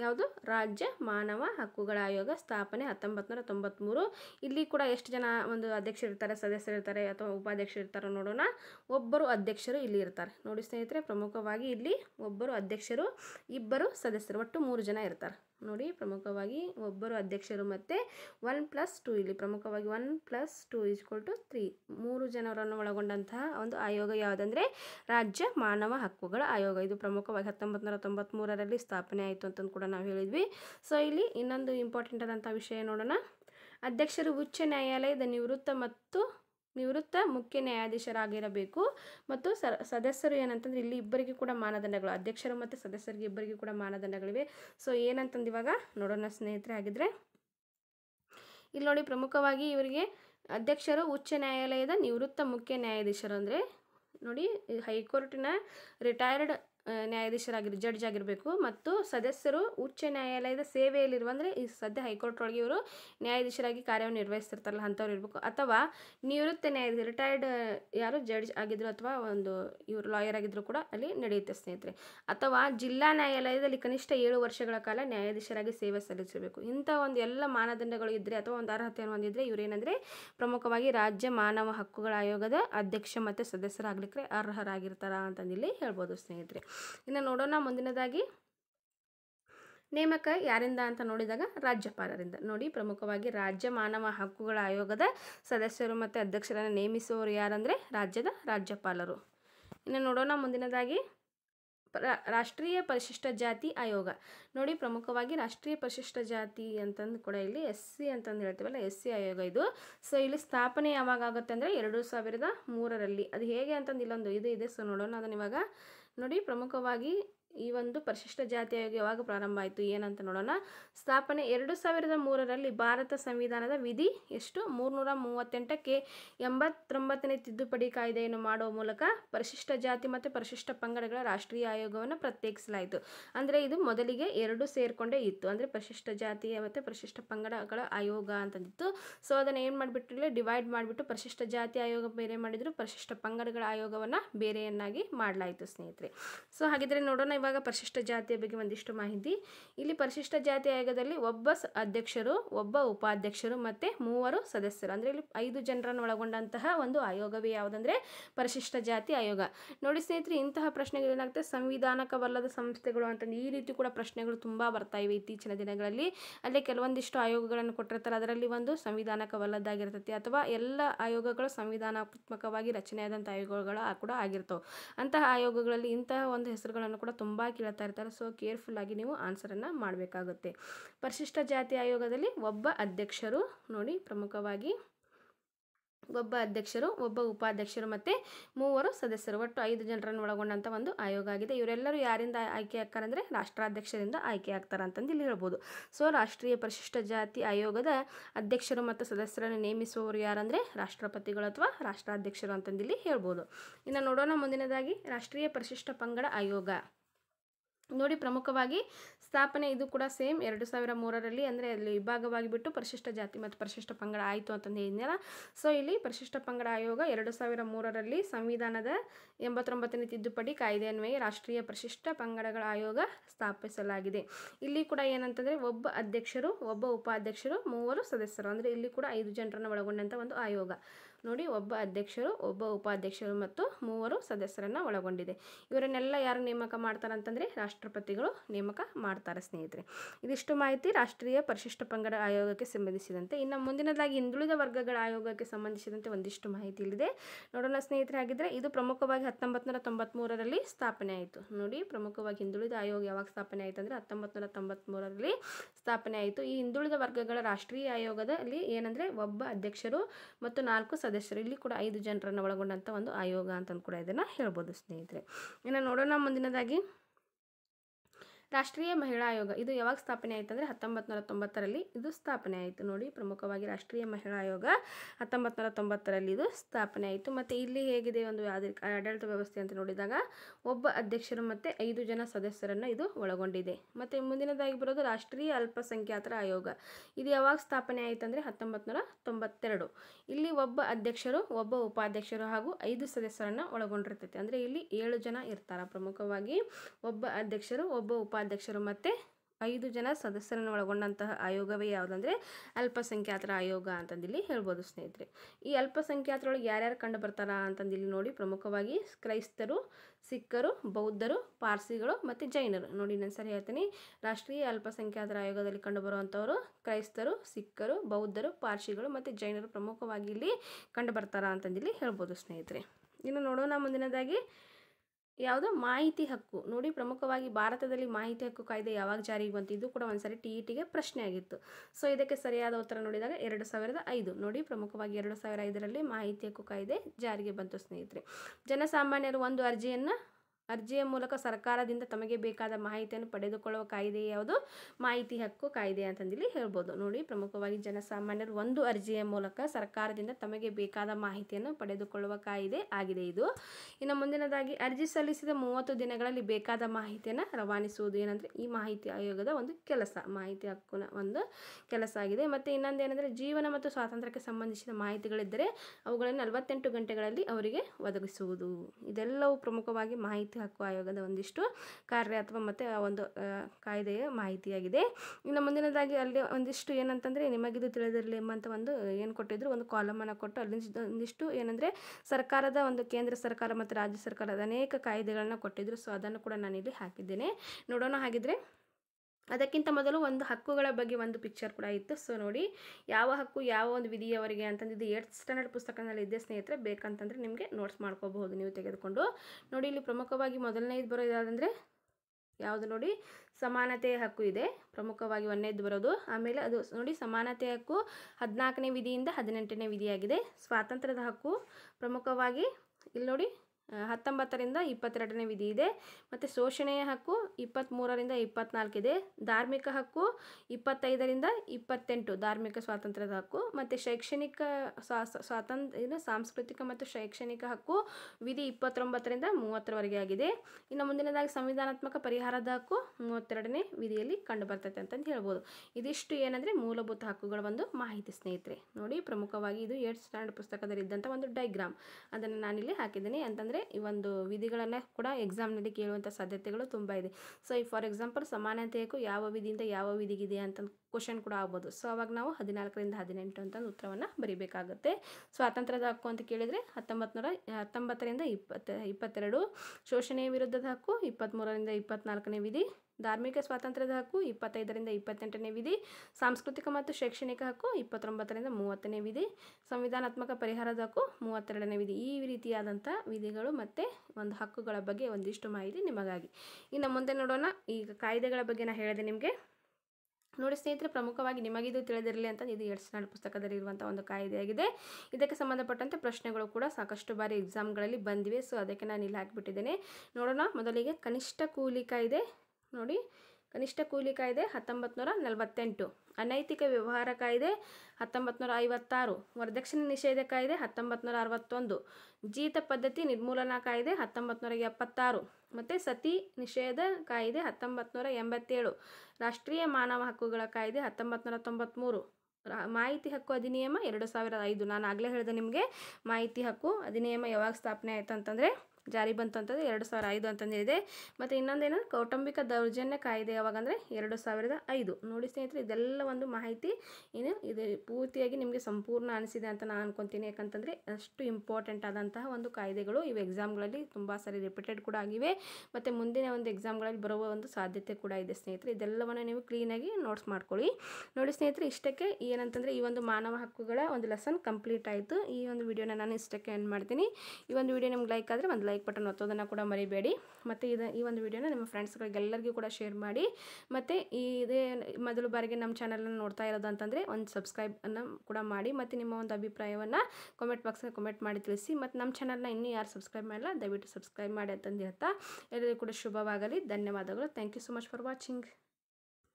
ಯಾವುದು ರಾಜ್ಯ ಮಾನವ ಹಕ್ಕುಗಳ ಆಯೋಗ ಸ್ಥಾಪನೆ ಹತ್ತೊಂಬತ್ತು ನೂರ ಇಲ್ಲಿ ಕೂಡ ಎಷ್ಟು ಜನ ಒಂದು ಅಧ್ಯಕ್ಷರಿರ್ತಾರೆ ಸದಸ್ಯರಿರ್ತಾರೆ ಅಥವಾ ಉಪಾಧ್ಯಕ್ಷರು ಇರ್ತಾರೋ ನೋಡೋಣ ಒಬ್ಬರು ಅಧ್ಯಕ್ಷರು ಇಲ್ಲಿ ಇರ್ತಾರೆ ನೋಡಿ ಸ್ನೇಹಿತರೆ ಪ್ರಮುಖವಾಗಿ ಇಲ್ಲಿ ಒಬ್ಬರು ಅಧ್ಯಕ್ಷರು ಇಬ್ಬರು ಸದಸ್ಯರು ಒಟ್ಟು ಮೂರು ಜನ ಇರ್ತಾರೆ ನೋಡಿ ಪ್ರಮುಖವಾಗಿ ಒಬ್ಬರು ಅಧ್ಯಕ್ಷರು ಮತ್ತು ಒನ್ ಪ್ಲಸ್ ಟೂ ಇಲ್ಲಿ ಪ್ರಮುಖವಾಗಿ ಒನ್ ಪ್ಲಸ್ ಟು ಕೋಲ್ ಟು ತ್ರೀ ಮೂರು ಜನರನ್ನು ಒಳಗೊಂಡಂತಹ ಒಂದು ಆಯೋಗ ಯಾವುದಂದ್ರೆ ರಾಜ್ಯ ಮಾನವ ಹಕ್ಕುಗಳ ಆಯೋಗ ಇದು ಪ್ರಮುಖವಾಗಿ ಹತ್ತೊಂಬತ್ತು ನೂರ ತೊಂಬತ್ತ್ಮೂರರಲ್ಲಿ ಸ್ಥಾಪನೆ ಆಯಿತು ಅಂತಂದು ಕೂಡ ನಾವು ಹೇಳಿದ್ವಿ ಸೊ ಇಲ್ಲಿ ಇನ್ನೊಂದು ಇಂಪಾರ್ಟೆಂಟ್ ಆದಂಥ ವಿಷಯ ನೋಡೋಣ ಅಧ್ಯಕ್ಷರು ಉಚ್ಚ ನ್ಯಾಯಾಲಯದ ನಿವೃತ್ತ ಮತ್ತು ನಿವೃತ್ತ ಮುಖ್ಯ ನ್ಯಾಯಾಧೀಶರಾಗಿರಬೇಕು ಮತ್ತು ಸದಸ್ಯರು ಏನಂತಂದ್ರೆ ಇಲ್ಲಿ ಇಬ್ಬರಿಗೂ ಕೂಡ ಮಾನದಂಡಗಳು ಅಧ್ಯಕ್ಷರು ಮತ್ತು ಸದಸ್ಯರಿಗೆ ಇಬ್ಬರಿಗೂ ಕೂಡ ಮಾನದಂಡಗಳಿವೆ ಸೊ ಏನಂತಂದು ಇವಾಗ ನೋಡೋಣ ಸ್ನೇಹಿತರೆ ಆಗಿದ್ರೆ ಇಲ್ಲಿ ನೋಡಿ ಪ್ರಮುಖವಾಗಿ ಇವರಿಗೆ ಅಧ್ಯಕ್ಷರು ಉಚ್ಚ ನ್ಯಾಯಾಲಯದ ನಿವೃತ್ತ ಮುಖ್ಯ ನ್ಯಾಯಾಧೀಶರು ಅಂದರೆ ನೋಡಿ ಹೈಕೋರ್ಟಿನ ರಿಟೈರ್ಡ್ ನ್ಯಾಯಾಧೀಶರಾಗಿರು ಜಡ್ಜ್ ಆಗಿರಬೇಕು ಮತ್ತು ಸದಸ್ಯರು ಉಚ್ಚ ನ್ಯಾಯಾಲಯದ ಸೇವೆಯಲ್ಲಿರುವ ಅಂದರೆ ಈ ಸದ್ಯ ಹೈಕೋರ್ಟ್ ಒಳಗೆ ಇವರು ನ್ಯಾಯಾಧೀಶರಾಗಿ ಕಾರ್ಯವನ್ನು ನಿರ್ವಹಿಸ್ತಿರ್ತಾರಲ್ಲ ಅಂಥವ್ರು ಇರಬೇಕು ಅಥವಾ ನಿವೃತ್ತ ನ್ಯಾಯಾಧೀಶ ರಿಟೈರ್ಡ್ ಯಾರು ಜಡ್ಜ್ ಆಗಿದ್ರು ಅಥವಾ ಒಂದು ಇವರು ಲಾಯರ್ ಆಗಿದ್ರು ಕೂಡ ಅಲ್ಲಿ ನಡೆಯುತ್ತೆ ಸ್ನೇಹಿತರೆ ಅಥವಾ ಜಿಲ್ಲಾ ನ್ಯಾಯಾಲಯದಲ್ಲಿ ಕನಿಷ್ಠ ಏಳು ವರ್ಷಗಳ ಕಾಲ ನ್ಯಾಯಾಧೀಶರಾಗಿ ಸೇವೆ ಸಲ್ಲಿಸಬೇಕು ಇಂಥ ಒಂದು ಎಲ್ಲ ಮಾನದಂಡಗಳು ಇದ್ದರೆ ಅಥವಾ ಒಂದು ಅರ್ಹತೆಯನ್ನು ಹೊಂದಿದ್ರೆ ಇವರೇನೆಂದರೆ ಪ್ರಮುಖವಾಗಿ ರಾಜ್ಯ ಮಾನವ ಹಕ್ಕುಗಳ ಆಯೋಗದ ಅಧ್ಯಕ್ಷ ಮತ್ತು ಸದಸ್ಯರಾಗಲಿಕ್ಕೆ ಅರ್ಹರಾಗಿರ್ತಾರ ಅಂತಂದಿಲ್ಲಿ ಹೇಳ್ಬೋದು ಸ್ನೇಹಿತರೆ ಇನ್ನು ನೋಡೋಣ ಮುಂದಿನದಾಗಿ ನೇಮಕ ಯಾರಿಂದ ಅಂತ ನೋಡಿದಾಗ ರಾಜ್ಯಪಾಲರಿಂದ ನೋಡಿ ಪ್ರಮುಖವಾಗಿ ರಾಜ್ಯ ಮಾನವ ಹಕ್ಕುಗಳ ಆಯೋಗದ ಸದಸ್ಯರು ಮತ್ತು ಅಧ್ಯಕ್ಷರನ್ನು ನೇಮಿಸುವವರು ಯಾರಂದರೆ ರಾಜ್ಯದ ರಾಜ್ಯಪಾಲರು ಇನ್ನು ನೋಡೋಣ ಮುಂದಿನದಾಗಿ ರಾಷ್ಟ್ರೀಯ ಪರಿಶಿಷ್ಟ ಜಾತಿ ಆಯೋಗ ನೋಡಿ ಪ್ರಮುಖವಾಗಿ ರಾಷ್ಟ್ರೀಯ ಪರಿಶಿಷ್ಟ ಜಾತಿ ಅಂತಂದು ಕೂಡ ಇಲ್ಲಿ ಎಸ್ ಸಿ ಅಂತಂದು ಹೇಳ್ತೀವಲ್ಲ ಎಸ್ ಸಿ ಆಯೋಗ ಇದು ಸೊ ಇಲ್ಲಿ ಸ್ಥಾಪನೆ ಯಾವಾಗ ಆಗುತ್ತೆ ಅಂದರೆ ಎರಡು ಸಾವಿರದ ಮೂರರಲ್ಲಿ ಅದು ಹೇಗೆ ಅಂತಂದು ಇಲ್ಲೊಂದು ಇದು ಇದೆ ಸೊ ನೋಡೋಣ ಅದನ್ನು ಇವಾಗ ನೋಡಿ ಪ್ರಮುಖವಾಗಿ ಈ ಒಂದು ಪರಿಶಿಷ್ಟ ಆಯೋಗ ಯಾವಾಗ ಪ್ರಾರಂಭ ಆಯಿತು ಏನಂತ ನೋಡೋಣ ಸ್ಥಾಪನೆ ಎರಡು ಸಾವಿರದ ಮೂರರಲ್ಲಿ ಭಾರತ ಸಂವಿಧಾನದ ವಿಧಿ ಎಷ್ಟು ಮೂರುನೂರ ಮೂವತ್ತೆಂಟಕ್ಕೆ ಎಂಬತ್ತೊಂಬತ್ತನೇ ತಿದ್ದುಪಡಿ ಕಾಯ್ದೆಯನ್ನು ಮಾಡುವ ಮೂಲಕ ಪರಿಶಿಷ್ಟ ಜಾತಿ ಮತ್ತು ಪರಿಶಿಷ್ಟ ಪಂಗಡಗಳ ರಾಷ್ಟ್ರೀಯ ಆಯೋಗವನ್ನು ಪ್ರತ್ಯೇಕಿಸಲಾಯಿತು ಅಂದರೆ ಇದು ಮೊದಲಿಗೆ ಎರಡು ಸೇರಿಕೊಂಡೇ ಇತ್ತು ಅಂದರೆ ಪರಿಶಿಷ್ಟ ಜಾತಿ ಮತ್ತು ಪರಿಶಿಷ್ಟ ಪಂಗಡಗಳ ಆಯೋಗ ಅಂತಂದಿತ್ತು ಸೊ ಅದನ್ನು ಏನು ಮಾಡಿಬಿಟ್ಟಿರಲಿ ಡಿವೈಡ್ ಮಾಡಿಬಿಟ್ಟು ಪರಿಶಿಷ್ಟ ಜಾತಿ ಆಯೋಗ ಬೇರೆ ಮಾಡಿದ್ರು ಪರಿಶಿಷ್ಟ ಪಂಗಡಗಳ ಆಯೋಗವನ್ನು ಬೇರೆಯನ್ನಾಗಿ ಮಾಡಲಾಯಿತು ಸ್ನೇಹಿತರೆ ಸೊ ಹಾಗಿದ್ರೆ ನೋಡೋಣ ಇವಾಗ ಪರಿಶಿಷ್ಟ ಜಾತಿಯ ಬಗ್ಗೆ ಒಂದಿಷ್ಟು ಮಾಹಿತಿ ಇಲ್ಲಿ ಪರಿಶಿಷ್ಟ ಜಾತಿ ಆಯೋಗದಲ್ಲಿ ಒಬ್ಬ ಅಧ್ಯಕ್ಷರು ಒಬ್ಬ ಉಪಾಧ್ಯಕ್ಷರು ಮತ್ತು ಮೂವರು ಸದಸ್ಯರು ಅಂದರೆ ಇಲ್ಲಿ ಐದು ಜನರನ್ನು ಒಳಗೊಂಡಂತಹ ಒಂದು ಆಯೋಗವೇ ಯಾವುದಂದರೆ ಪರಿಶಿಷ್ಟ ಜಾತಿ ಆಯೋಗ ನೋಡಿ ಸ್ನೇಹಿತರೆ ಇಂತಹ ಪ್ರಶ್ನೆಗಳು ಏನಾಗುತ್ತೆ ಸಂವಿಧಾನಕವಲ್ಲದ ಸಂಸ್ಥೆಗಳು ಅಂತ ಈ ರೀತಿ ಕೂಡ ಪ್ರಶ್ನೆಗಳು ತುಂಬ ಬರ್ತಾ ಇವೆ ಇತ್ತೀಚಿನ ದಿನಗಳಲ್ಲಿ ಅಲ್ಲಿ ಕೆಲವೊಂದಿಷ್ಟು ಆಯೋಗಗಳನ್ನು ಕೊಟ್ಟಿರ್ತಾರೆ ಅದರಲ್ಲಿ ಒಂದು ಸಂವಿಧಾನಕವಲ್ಲದ್ದಾಗಿರ್ತೈತಿ ಅಥವಾ ಎಲ್ಲ ಆಯೋಗಗಳು ಸಂವಿಧಾನಾತ್ಮಕವಾಗಿ ರಚನೆಯಾದಂತಹ ಆಯೋಗಗಳು ಕೂಡ ಆಗಿರ್ತವೆ ಅಂತಹ ಆಯೋಗಗಳಲ್ಲಿ ಇಂತಹ ಒಂದು ಹೆಸರುಗಳನ್ನು ಕೂಡ ತುಂಬ ತುಂಬ ಕೇಳ್ತಾ ಇರ್ತಾರೆ ಸೊ ಕೇರ್ಫುಲ್ಲಾಗಿ ನೀವು ಆನ್ಸರನ್ನು ಮಾಡಬೇಕಾಗುತ್ತೆ ಪರಿಶಿಷ್ಟ ಜಾತಿ ಆಯೋಗದಲ್ಲಿ ಒಬ್ಬ ಅಧ್ಯಕ್ಷರು ನೋಡಿ ಪ್ರಮುಖವಾಗಿ ಒಬ್ಬ ಅಧ್ಯಕ್ಷರು ಒಬ್ಬ ಉಪಾಧ್ಯಕ್ಷರು ಮತ್ತು ಮೂವರು ಸದಸ್ಯರು ಒಟ್ಟು ಐದು ಜನರನ್ನು ಒಳಗೊಂಡಂಥ ಒಂದು ಆಯೋಗ ಆಗಿದೆ ಇವರೆಲ್ಲರೂ ಯಾರಿಂದ ಆಯ್ಕೆ ಆಗ್ತಾರೆ ಅಂದರೆ ರಾಷ್ಟ್ರಾಧ್ಯಕ್ಷರಿಂದ ಆಯ್ಕೆ ಆಗ್ತಾರೆ ಅಂತಂದು ಇಲ್ಲಿ ಹೇಳ್ಬೋದು ಸೊ ರಾಷ್ಟ್ರೀಯ ಪರಿಶಿಷ್ಟ ಜಾತಿ ಆಯೋಗದ ಅಧ್ಯಕ್ಷರು ಮತ್ತು ಸದಸ್ಯರನ್ನು ನೇಮಿಸುವವರು ಯಾರಂದರೆ ರಾಷ್ಟ್ರಪತಿಗಳು ಅಥವಾ ರಾಷ್ಟ್ರಾಧ್ಯಕ್ಷರು ಅಂತಂದಿಲ್ಲಿ ಹೇಳ್ಬೋದು ಇನ್ನು ನೋಡೋಣ ಮುಂದಿನದಾಗಿ ರಾಷ್ಟ್ರೀಯ ಪರಿಶಿಷ್ಟ ಪಂಗಡ ಆಯೋಗ ನೋಡಿ ಪ್ರಮುಖವಾಗಿ ಸ್ಥಾಪನೆ ಇದು ಕೂಡ ಸೇಮ್ ಎರಡು ಸಾವಿರ ಮೂರರಲ್ಲಿ ಅಂದರೆ ಅಲ್ಲಿ ವಿಭಾಗವಾಗಿ ಬಿಟ್ಟು ಪರಿಶಿಷ್ಟ ಜಾತಿ ಮತ್ತು ಪರಿಶಿಷ್ಟ ಪಂಗಡ ಆಯಿತು ಅಂತಂದು ಹೇಳಿದ್ನಲ್ಲ ಸೊ ಇಲ್ಲಿ ಪರಿಶಿಷ್ಟ ಪಂಗಡ ಆಯೋಗ ಎರಡು ಸಾವಿರ ಮೂರರಲ್ಲಿ ಸಂವಿಧಾನದ ಎಂಬತ್ತೊಂಬತ್ತನೇ ತಿದ್ದುಪಡಿ ಕಾಯ್ದೆಯನ್ವಯ ರಾಷ್ಟ್ರೀಯ ಪರಿಶಿಷ್ಟ ಪಂಗಡಗಳ ಆಯೋಗ ಸ್ಥಾಪಿಸಲಾಗಿದೆ ಇಲ್ಲಿ ಕೂಡ ಏನಂತಂದರೆ ಒಬ್ಬ ಅಧ್ಯಕ್ಷರು ಒಬ್ಬ ಉಪಾಧ್ಯಕ್ಷರು ಮೂವರು ಸದಸ್ಯರು ಅಂದರೆ ಇಲ್ಲಿ ಕೂಡ ಐದು ಜನರನ್ನು ಒಳಗೊಂಡಂಥ ಒಂದು ಆಯೋಗ ನೋಡಿ ಒಬ್ಬ ಅಧ್ಯಕ್ಷರು ಒಬ್ಬ ಉಪಾಧ್ಯಕ್ಷರು ಮತ್ತು ಮೂವರು ಸದಸ್ಯರನ್ನು ಒಳಗೊಂಡಿದೆ ಇವರನ್ನೆಲ್ಲ ಯಾರು ನೇಮಕ ಮಾಡ್ತಾರೆ ಅಂತಂದರೆ ರಾಷ್ಟ್ರಪತಿಗಳು ನೇಮಕ ಮಾಡ್ತಾರೆ ಸ್ನೇಹಿತರೆ ಇದಿಷ್ಟು ಮಾಹಿತಿ ರಾಷ್ಟ್ರೀಯ ಪರಿಶಿಷ್ಟ ಪಂಗಡ ಆಯೋಗಕ್ಕೆ ಸಂಬಂಧಿಸಿದಂತೆ ಇನ್ನು ಮುಂದಿನದಾಗಿ ಹಿಂದುಳಿದ ವರ್ಗಗಳ ಆಯೋಗಕ್ಕೆ ಸಂಬಂಧಿಸಿದಂತೆ ಒಂದಿಷ್ಟು ಮಾಹಿತಿ ಇಲ್ಲಿದೆ ನೋಡೋಣ ಸ್ನೇಹಿತರೆ ಆಗಿದ್ದರೆ ಇದು ಪ್ರಮುಖವಾಗಿ ಹತ್ತೊಂಬತ್ತು ನೂರ ಸ್ಥಾಪನೆ ಆಯಿತು ನೋಡಿ ಪ್ರಮುಖವಾಗಿ ಹಿಂದುಳಿದ ಆಯೋಗ ಯಾವಾಗ ಸ್ಥಾಪನೆ ಆಯಿತು ಅಂದರೆ ಹತ್ತೊಂಬತ್ತು ನೂರ ಸ್ಥಾಪನೆ ಆಯಿತು ಈ ಹಿಂದುಳಿದ ವರ್ಗಗಳ ರಾಷ್ಟ್ರೀಯ ಆಯೋಗದಲ್ಲಿ ಏನಂದರೆ ಒಬ್ಬ ಅಧ್ಯಕ್ಷರು ಮತ್ತು ನಾಲ್ಕು ಸದಸ್ಯರು ಇಲ್ಲಿ ಕೂಡ ಐದು ಜನರನ್ನು ಒಳಗೊಂಡಂಥ ಒಂದು ಆಯೋಗ ಅಂತಂದು ಕೂಡ ಇದನ್ನು ಹೇಳ್ಬೋದು ಸ್ನೇಹಿತರೆ ಇನ್ನು ನೋಡೋಣ ಮುಂದಿನದಾಗಿ ರಾಷ್ಟ್ರೀಯ ಮಹಿಳಾ ಆಯೋಗ ಇದು ಯಾವಾಗ ಸ್ಥಾಪನೆ ಆಯಿತು ಅಂದರೆ ಹತ್ತೊಂಬತ್ತು ನೂರ ತೊಂಬತ್ತರಲ್ಲಿ ಇದು ಸ್ಥಾಪನೆ ಆಯಿತು ನೋಡಿ ಪ್ರಮುಖವಾಗಿ ರಾಷ್ಟ್ರೀಯ ಮಹಿಳಾ ಆಯೋಗ ಹತ್ತೊಂಬತ್ತು ನೂರ ತೊಂಬತ್ತರಲ್ಲಿ ಇದು ಸ್ಥಾಪನೆ ಆಯಿತು ಮತ್ತು ಇಲ್ಲಿ ಹೇಗಿದೆ ಒಂದು ಆಡಳಿತ ವ್ಯವಸ್ಥೆ ಅಂತ ನೋಡಿದಾಗ ಒಬ್ಬ ಅಧ್ಯಕ್ಷರು ಮತ್ತು ಐದು ಜನ ಸದಸ್ಯರನ್ನು ಇದು ಒಳಗೊಂಡಿದೆ ಮತ್ತು ಮುಂದಿನದಾಗಿ ಬರೋದು ರಾಷ್ಟ್ರೀಯ ಅಲ್ಪಸಂಖ್ಯಾತರ ಆಯೋಗ ಇದು ಯಾವಾಗ ಸ್ಥಾಪನೆ ಆಯಿತು ಅಂದರೆ ಹತ್ತೊಂಬತ್ತು ತೊಂಬತ್ತೆರಡು ಇಲ್ಲಿ ಒಬ್ಬ ಅಧ್ಯಕ್ಷರು ಒಬ್ಬ ಉಪಾಧ್ಯಕ್ಷರು ಹಾಗೂ ಐದು ಸದಸ್ಯರನ್ನು ಒಳಗೊಂಡಿರ್ತೈತೆ ಅಂದರೆ ಇಲ್ಲಿ ಏಳು ಜನ ಇರ್ತಾರೆ ಪ್ರಮುಖವಾಗಿ ಒಬ್ಬ ಅಧ್ಯಕ್ಷರು ಒಬ್ಬ ಉಪಾಧ್ಯಕ್ಷರು ಉಪಾಧ್ಯಕ್ಷರು ಮತ್ತು ಐದು ಜನ ಸದಸ್ಯರನ್ನು ಒಳಗೊಂಡಂತಹ ಆಯೋಗವೇ ಯಾವುದಂದರೆ ಅಲ್ಪಸಂಖ್ಯಾತರ ಆಯೋಗ ಅಂತಂದಿಲ್ಲಿ ಹೇಳ್ಬೋದು ಸ್ನೇಹಿತರೆ ಈ ಅಲ್ಪಸಂಖ್ಯಾತರೊಳಗೆ ಯಾರ್ಯಾರು ಕಂಡು ಬರ್ತಾರ ಅಂತಂದಿಲ್ಲಿ ನೋಡಿ ಪ್ರಮುಖವಾಗಿ ಕ್ರೈಸ್ತರು ಸಿಖ್ಖರು ಬೌದ್ಧರು ಪಾರ್ಸಿಗಳು ಮತ್ತು ಜೈನರು ನೋಡಿ ನಾನು ಸರಿ ಹೇಳ್ತೀನಿ ರಾಷ್ಟ್ರೀಯ ಅಲ್ಪಸಂಖ್ಯಾತರ ಆಯೋಗದಲ್ಲಿ ಕಂಡುಬರುವಂಥವರು ಕ್ರೈಸ್ತರು ಸಿಖ್ಖರು ಬೌದ್ಧರು ಪಾರ್ಸಿಗಳು ಮತ್ತು ಜೈನರು ಪ್ರಮುಖವಾಗಿ ಇಲ್ಲಿ ಕಂಡು ಬರ್ತಾರ ಅಂತಂದಿಲ್ಲಿ ಹೇಳ್ಬೋದು ಸ್ನೇಹಿತರೆ ಇನ್ನು ನೋಡೋಣ ಮುಂದಿನದಾಗಿ ಯಾವುದೋ ಮಾಹಿತಿ ಹಕ್ಕು ನೋಡಿ ಪ್ರಮುಖವಾಗಿ ಭಾರತದಲ್ಲಿ ಮಾಹಿತಿ ಹಕ್ಕು ಕಾಯ್ದೆ ಯಾವಾಗ ಜಾರಿಗೆ ಬಂತು ಇದು ಕೂಡ ಒಂದ್ಸರಿ ಟಿ ಇ ಟಿಗೆ ಪ್ರಶ್ನೆ ಆಗಿತ್ತು ಸೊ ಇದಕ್ಕೆ ಸರಿಯಾದ ಉತ್ತರ ನೋಡಿದಾಗ ಎರಡು ಸಾವಿರದ ಐದು ನೋಡಿ ಪ್ರಮುಖವಾಗಿ ಎರಡು ಸಾವಿರ ಐದರಲ್ಲಿ ಮಾಹಿತಿ ಹಕ್ಕು ಕಾಯ್ದೆ ಜಾರಿಗೆ ಬಂತು ಸ್ನೇಹಿತರೆ ಜನಸಾಮಾನ್ಯರು ಒಂದು ಅರ್ಜಿಯನ್ನು ಅರ್ಜಿಯ ಮೂಲಕ ಸರ್ಕಾರದಿಂದ ತಮಗೆ ಬೇಕಾದ ಮಾಹಿತಿಯನ್ನು ಪಡೆದುಕೊಳ್ಳುವ ಕಾಯ್ದೆ ಯಾವುದು ಮಾಹಿತಿ ಹಕ್ಕು ಕಾಯ್ದೆ ಅಂತಂದಿಲ್ಲಿ ಹೇಳ್ಬೋದು ನೋಡಿ ಪ್ರಮುಖವಾಗಿ ಜನಸಾಮಾನ್ಯರು ಒಂದು ಅರ್ಜಿಯ ಮೂಲಕ ಸರ್ಕಾರದಿಂದ ತಮಗೆ ಬೇಕಾದ ಮಾಹಿತಿಯನ್ನು ಪಡೆದುಕೊಳ್ಳುವ ಕಾಯ್ದೆ ಆಗಿದೆ ಇದು ಇನ್ನು ಮುಂದಿನದಾಗಿ ಅರ್ಜಿ ಸಲ್ಲಿಸಿದ ಮೂವತ್ತು ದಿನಗಳಲ್ಲಿ ಬೇಕಾದ ಮಾಹಿತಿಯನ್ನು ರವಾನಿಸುವುದು ಏನಂದರೆ ಈ ಮಾಹಿತಿ ಆಯೋಗದ ಒಂದು ಕೆಲಸ ಮಾಹಿತಿ ಹಕ್ಕುನ ಒಂದು ಕೆಲಸ ಆಗಿದೆ ಮತ್ತು ಇನ್ನೊಂದು ಏನಂದರೆ ಜೀವನ ಮತ್ತು ಸ್ವಾತಂತ್ರ್ಯಕ್ಕೆ ಸಂಬಂಧಿಸಿದ ಮಾಹಿತಿಗಳಿದ್ದರೆ ಅವುಗಳನ್ನು ನಲವತ್ತೆಂಟು ಗಂಟೆಗಳಲ್ಲಿ ಅವರಿಗೆ ಒದಗಿಸುವುದು ಇದೆಲ್ಲವೂ ಪ್ರಮುಖವಾಗಿ ಮಾಹಿತಿ ಹಕ್ಕು ಆಯೋಗದ ಒಂದಿಷ್ಟು ಕಾರ್ಯ ಅಥವಾ ಮತ್ತು ಒಂದು ಕಾಯ್ದೆಯ ಮಾಹಿತಿಯಾಗಿದೆ ಇನ್ನು ಮುಂದಿನದಾಗಿ ಅಲ್ಲಿ ಒಂದಿಷ್ಟು ಏನಂತಂದರೆ ನಿಮಗಿದು ತಿಳಿದಿರಲಿ ಅಂತ ಒಂದು ಏನು ಕೊಟ್ಟಿದ್ರು ಒಂದು ಕಾಲಮನ್ನು ಕೊಟ್ಟು ಅಲ್ಲಿ ಒಂದಿಷ್ಟು ಏನಂದರೆ ಸರ್ಕಾರದ ಒಂದು ಕೇಂದ್ರ ಸರ್ಕಾರ ಮತ್ತು ರಾಜ್ಯ ಸರ್ಕಾರದ ಅನೇಕ ಕಾಯ್ದೆಗಳನ್ನ ಕೊಟ್ಟಿದ್ರು ಸೊ ಅದನ್ನು ಕೂಡ ನಾನು ಇಲ್ಲಿ ಹಾಕಿದ್ದೇನೆ ನೋಡೋಣ ಹಾಗಿದ್ರೆ ಅದಕ್ಕಿಂತ ಮೊದಲು ಒಂದು ಹಕ್ಕುಗಳ ಬಗ್ಗೆ ಒಂದು ಪಿಕ್ಚರ್ ಕೂಡ ಇತ್ತು ಸೊ ನೋಡಿ ಯಾವ ಹಕ್ಕು ಯಾವ ಒಂದು ವಿಧಿಯವರಿಗೆ ಅಂತಂದಿದ್ದು ಏಟ್ ಸ್ಟ್ಯಾಂಡರ್ಡ್ ಪುಸ್ತಕದಲ್ಲಿ ಇದೆ ಸ್ನೇಹಿತರೆ ಬೇಕಂತಂದರೆ ನಿಮಗೆ ನೋಟ್ಸ್ ಮಾಡ್ಕೋಬಹುದು ನೀವು ತೆಗೆದುಕೊಂಡು ನೋಡಿ ಇಲ್ಲಿ ಪ್ರಮುಖವಾಗಿ ಮೊದಲನೇದು ಇದಾದಂದರೆ ಯಾವುದು ನೋಡಿ ಸಮಾನತೆಯ ಹಕ್ಕು ಇದೆ ಪ್ರಮುಖವಾಗಿ ಒಂದನೇದು ಬರೋದು ಆಮೇಲೆ ಅದು ನೋಡಿ ಸಮಾನತೆಯ ಹಕ್ಕು ಹದಿನಾಲ್ಕನೇ ವಿಧಿಯಿಂದ ಹದಿನೆಂಟನೇ ವಿಧಿಯಾಗಿದೆ ಸ್ವಾತಂತ್ರ್ಯದ ಹಕ್ಕು ಪ್ರಮುಖವಾಗಿ ಇಲ್ಲಿ ನೋಡಿ ಹತ್ತೊಂಬತ್ತರಿಂದ ಇಪ್ಪತ್ತೆರಡನೇ ವಿಧಿ ಇದೆ ಮತ್ತು ಶೋಷಣೆಯ ಹಕ್ಕು ಇಪ್ಪತ್ತ್ಮೂರರಿಂದ ಇಪ್ಪತ್ತ್ನಾಲ್ಕಿದೆ ಧಾರ್ಮಿಕ ಹಕ್ಕು ಇಪ್ಪತ್ತೈದರಿಂದ ಇಪ್ಪತ್ತೆಂಟು ಧಾರ್ಮಿಕ ಸ್ವಾತಂತ್ರ್ಯದ ಹಕ್ಕು ಮತ್ತು ಶೈಕ್ಷಣಿಕ ಸ್ವಾತಂತ್ರ್ಯ ಸಾಂಸ್ಕೃತಿಕ ಮತ್ತು ಶೈಕ್ಷಣಿಕ ಹಕ್ಕು ವಿಧಿ ಇಪ್ಪತ್ತೊಂಬತ್ತರಿಂದ ಮೂವತ್ತರವರೆಗೆ ಆಗಿದೆ ಇನ್ನು ಮುಂದಿನದಾಗಿ ಸಂವಿಧಾನಾತ್ಮಕ ಪರಿಹಾರದ ಹಕ್ಕು ಮೂವತ್ತೆರಡನೇ ವಿಧಿಯಲ್ಲಿ ಕಂಡು ಬರ್ತೈತೆ ಅಂತಂದು ಹೇಳ್ಬೋದು ಇದಿಷ್ಟು ಏನಂದರೆ ಮೂಲಭೂತ ಹಕ್ಕುಗಳ ಒಂದು ಮಾಹಿತಿ ಸ್ನೇಹಿತರೆ ನೋಡಿ ಪ್ರಮುಖವಾಗಿ ಇದು ಏಟ್ ಸ್ಟ್ಯಾಂಡರ್ಡ್ ಪುಸ್ತಕದಲ್ಲಿ ಇದ್ದಂಥ ಒಂದು ಡೈಗ್ರಾಮ್ ಅದನ್ನು ನಾನಿಲ್ಲಿ ಹಾಕಿದ್ದೀನಿ ಅಂತಂದರೆ ಅಂದರೆ ಈ ಒಂದು ವಿಧಿಗಳನ್ನು ಕೂಡ ಎಕ್ಸಾಮ್ನಲ್ಲಿ ಕೇಳುವಂಥ ಸಾಧ್ಯತೆಗಳು ತುಂಬ ಇದೆ ಸೊ ಈ ಫಾರ್ ಎಕ್ಸಾಂಪಲ್ ಸಮಾನತೆಯಕ್ಕೂ ಯಾವ ವಿಧಿಯಿಂದ ಯಾವ ವಿಧಿಗಿದೆ ಅಂತ ಕ್ವಶನ್ ಕೂಡ ಆಗ್ಬೋದು ಸೊ ಅವಾಗ ನಾವು ಹದಿನಾಲ್ಕರಿಂದ ಹದಿನೆಂಟು ಅಂತ ಉತ್ತರವನ್ನು ಬರೀಬೇಕಾಗುತ್ತೆ ಸ್ವಾತಂತ್ರ್ಯದ ಹಕ್ಕು ಅಂತ ಕೇಳಿದರೆ ಹತ್ತೊಂಬತ್ತು ಹತ್ತೊಂಬತ್ತರಿಂದ ಇಪ್ಪತ್ತ ಇಪ್ಪತ್ತೆರಡು ಶೋಷಣೆಯ ವಿರುದ್ಧದ ಹಕ್ಕು ಇಪ್ಪತ್ತ್ಮೂರರಿಂದ ಇಪ್ಪತ್ತ್ನಾಲ್ಕನೇ ವಿಧಿ ಧಾರ್ಮಿಕ ಸ್ವಾತಂತ್ರ್ಯದ ಹಕ್ಕು ಇಪ್ಪತ್ತೈದರಿಂದ ಇಪ್ಪತ್ತೆಂಟನೇ ವಿಧಿ ಸಾಂಸ್ಕೃತಿಕ ಮತ್ತು ಶೈಕ್ಷಣಿಕ ಹಕ್ಕು ಇಪ್ಪತ್ತೊಂಬತ್ತರಿಂದ ಮೂವತ್ತನೇ ವಿಧಿ ಸಂವಿಧಾನಾತ್ಮಕ ಪರಿಹಾರದ ಹಕ್ಕು ಮೂವತ್ತೆರಡನೇ ವಿಧಿ ಈ ರೀತಿಯಾದಂಥ ವಿಧಿಗಳು ಮತ್ತು ಒಂದು ಹಕ್ಕುಗಳ ಬಗ್ಗೆ ಒಂದಿಷ್ಟು ಮಾಹಿತಿ ನಿಮಗಾಗಿ ಇನ್ನು ಮುಂದೆ ನೋಡೋಣ ಈಗ ಕಾಯ್ದೆಗಳ ಬಗ್ಗೆ ನಾನು ಹೇಳಿದೆ ನಿಮಗೆ ನೋಡಿ ಸ್ನೇಹಿತರೆ ಪ್ರಮುಖವಾಗಿ ನಿಮಗಿದು ತಿಳಿದಿರಲಿ ಅಂತ ಇದು ಸಾವಿರ ಪುಸ್ತಕದಲ್ಲಿ ಇರುವಂಥ ಒಂದು ಕಾಯ್ದೆಯಾಗಿದೆ ಇದಕ್ಕೆ ಸಂಬಂಧಪಟ್ಟಂತೆ ಪ್ರಶ್ನೆಗಳು ಕೂಡ ಸಾಕಷ್ಟು ಬಾರಿ ಎಕ್ಸಾಮ್ಗಳಲ್ಲಿ ಬಂದಿವೆ ಸೊ ಅದಕ್ಕೆ ನಾನು ಇಲ್ಲಿ ಹಾಕಿಬಿಟ್ಟಿದ್ದೇನೆ ನೋಡೋಣ ಮೊದಲಿಗೆ ಕನಿಷ್ಠ ಕೂಲಿ ಕಾಯ್ದೆ ನೋಡಿ ಕನಿಷ್ಠ ಕೂಲಿ ಕಾಯ್ದೆ ಹತ್ತೊಂಬತ್ತು ನಲವತ್ತೆಂಟು ಅನೈತಿಕ ವ್ಯವಹಾರ ಕಾಯ್ದೆ ಹತ್ತೊಂಬತ್ತು ನೂರ ಐವತ್ತಾರು ವರದಕ್ಷಿಣೆ ನಿಷೇಧ ಕಾಯ್ದೆ ಹತ್ತೊಂಬತ್ತು ನೂರ ಅರವತ್ತೊಂದು ಜೀತ ಪದ್ಧತಿ ನಿರ್ಮೂಲನಾ ಕಾಯ್ದೆ ಹತ್ತೊಂಬತ್ತು ನೂರ ಎಪ್ಪತ್ತಾರು ಮತ್ತು ಸತಿ ನಿಷೇಧ ಕಾಯ್ದೆ ಹತ್ತೊಂಬತ್ತು ನೂರ ಎಂಬತ್ತೇಳು ರಾಷ್ಟ್ರೀಯ ಮಾನವ ಹಕ್ಕುಗಳ ಕಾಯ್ದೆ ಹತ್ತೊಂಬತ್ತು ನೂರ ತೊಂಬತ್ತ್ಮೂರು ಮಾಹಿತಿ ಹಕ್ಕು ಅಧಿನಿಯಮ ಎರಡು ಸಾವಿರದ ಐದು ನಾನು ಆಗಲೇ ಹೇಳಿದೆ ನಿಮಗೆ ಮಾಹಿತಿ ಹಕ್ಕು ಅಧಿನಿಯಮ ಯಾವಾಗ ಸ್ಥಾಪನೆ ಆಯಿತು ಅಂತಂದರೆ ಜಾರಿ ಬಂತು ಅಂತಂದರೆ ಎರಡು ಸಾವಿರ ಐದು ಅಂತಂದು ಇದೆ ಮತ್ತು ಇನ್ನೊಂದೇನು ಕೌಟುಂಬಿಕ ದೌರ್ಜನ್ಯ ಕಾಯ್ದೆ ಯಾವಾಗಂದರೆ ಎರಡು ಸಾವಿರದ ಐದು ನೋಡಿ ಸ್ನೇಹಿತರೆ ಇದೆಲ್ಲ ಒಂದು ಮಾಹಿತಿ ಏನು ಇದು ಪೂರ್ತಿಯಾಗಿ ನಿಮಗೆ ಸಂಪೂರ್ಣ ಅನಿಸಿದೆ ಅಂತ ನಾನು ಅನ್ಕೊತೀನಿ ಯಾಕಂತಂದರೆ ಅಷ್ಟು ಇಂಪಾರ್ಟೆಂಟ್ ಆದಂತಹ ಒಂದು ಕಾಯ್ದೆಗಳು ಇವು ಎಕ್ಸಾಮ್ಗಳಲ್ಲಿ ತುಂಬ ಸರಿ ರಿಪೀಟೆಡ್ ಕೂಡ ಆಗಿವೆ ಮತ್ತು ಮುಂದಿನ ಒಂದು ಎಕ್ಸಾಮ್ಗಳಲ್ಲಿ ಬರುವ ಒಂದು ಸಾಧ್ಯತೆ ಕೂಡ ಇದೆ ಸ್ನೇಹಿತರೆ ಇದೆಲ್ಲವನ್ನು ನೀವು ಕ್ಲೀನಾಗಿ ನೋಟ್ಸ್ ಮಾಡ್ಕೊಳ್ಳಿ ನೋಡಿ ಸ್ನೇಹಿತರೆ ಇಷ್ಟಕ್ಕೆ ಏನಂತಂದರೆ ಈ ಒಂದು ಮಾನವ ಹಕ್ಕುಗಳ ಒಂದು ಲೆಸನ್ ಕಂಪ್ಲೀಟ್ ಆಯಿತು ಈ ಒಂದು ವಿಡಿಯೋನ ನಾನು ಇಷ್ಟಕ್ಕೆ ಏನು ಮಾಡ್ತೀನಿ ಈ ಒಂದು ವಿಡಿಯೋ ನಿಮ್ಗೆ ಲೈಕ್ ಆದರೆ ಒಂದು ಲೈಕ್ ಬಟನ್ ಒತ್ತೋದನ್ನು ಕೂಡ ಮರಿಬೇಡಿ ಮತ್ತು ಇದು ಈ ಒಂದು ವಿಡಿಯೋನ ನಿಮ್ಮ ಫ್ರೆಂಡ್ಸ್ಗಳಿಗೆಲ್ಲರಿಗೂ ಕೂಡ ಶೇರ್ ಮಾಡಿ ಮತ್ತು ಇದೇ ಮೊದಲು ಬಾರಿಗೆ ನಮ್ಮ ಚಾನಲನ್ನು ನೋಡ್ತಾ ಇರೋದು ಅಂತಂದರೆ ಒಂದು ಸಬ್ಸ್ಕ್ರೈಬನ್ನು ಕೂಡ ಮಾಡಿ ಮತ್ತು ನಿಮ್ಮ ಒಂದು ಅಭಿಪ್ರಾಯವನ್ನು ಕಾಮೆಂಟ್ ಬಾಕ್ಸ್ನ ಕಮೆಂಟ್ ಮಾಡಿ ತಿಳಿಸಿ ಮತ್ತು ನಮ್ಮ ಚಾನಲ್ನ ಇನ್ನೂ ಯಾರು ಸಬ್ಸ್ಕ್ರೈಬ್ ಮಾಡಿಲ್ಲ ದಯವಿಟ್ಟು ಸಬ್ಸ್ಕ್ರೈಬ್ ಮಾಡಿ ಅಂತಂದು ಹೇಳ್ತಾ ಎಲ್ಲರಿಗೂ ಕೂಡ ಶುಭವಾಗಲಿ ಧನ್ಯವಾದಗಳು thank you so much for watching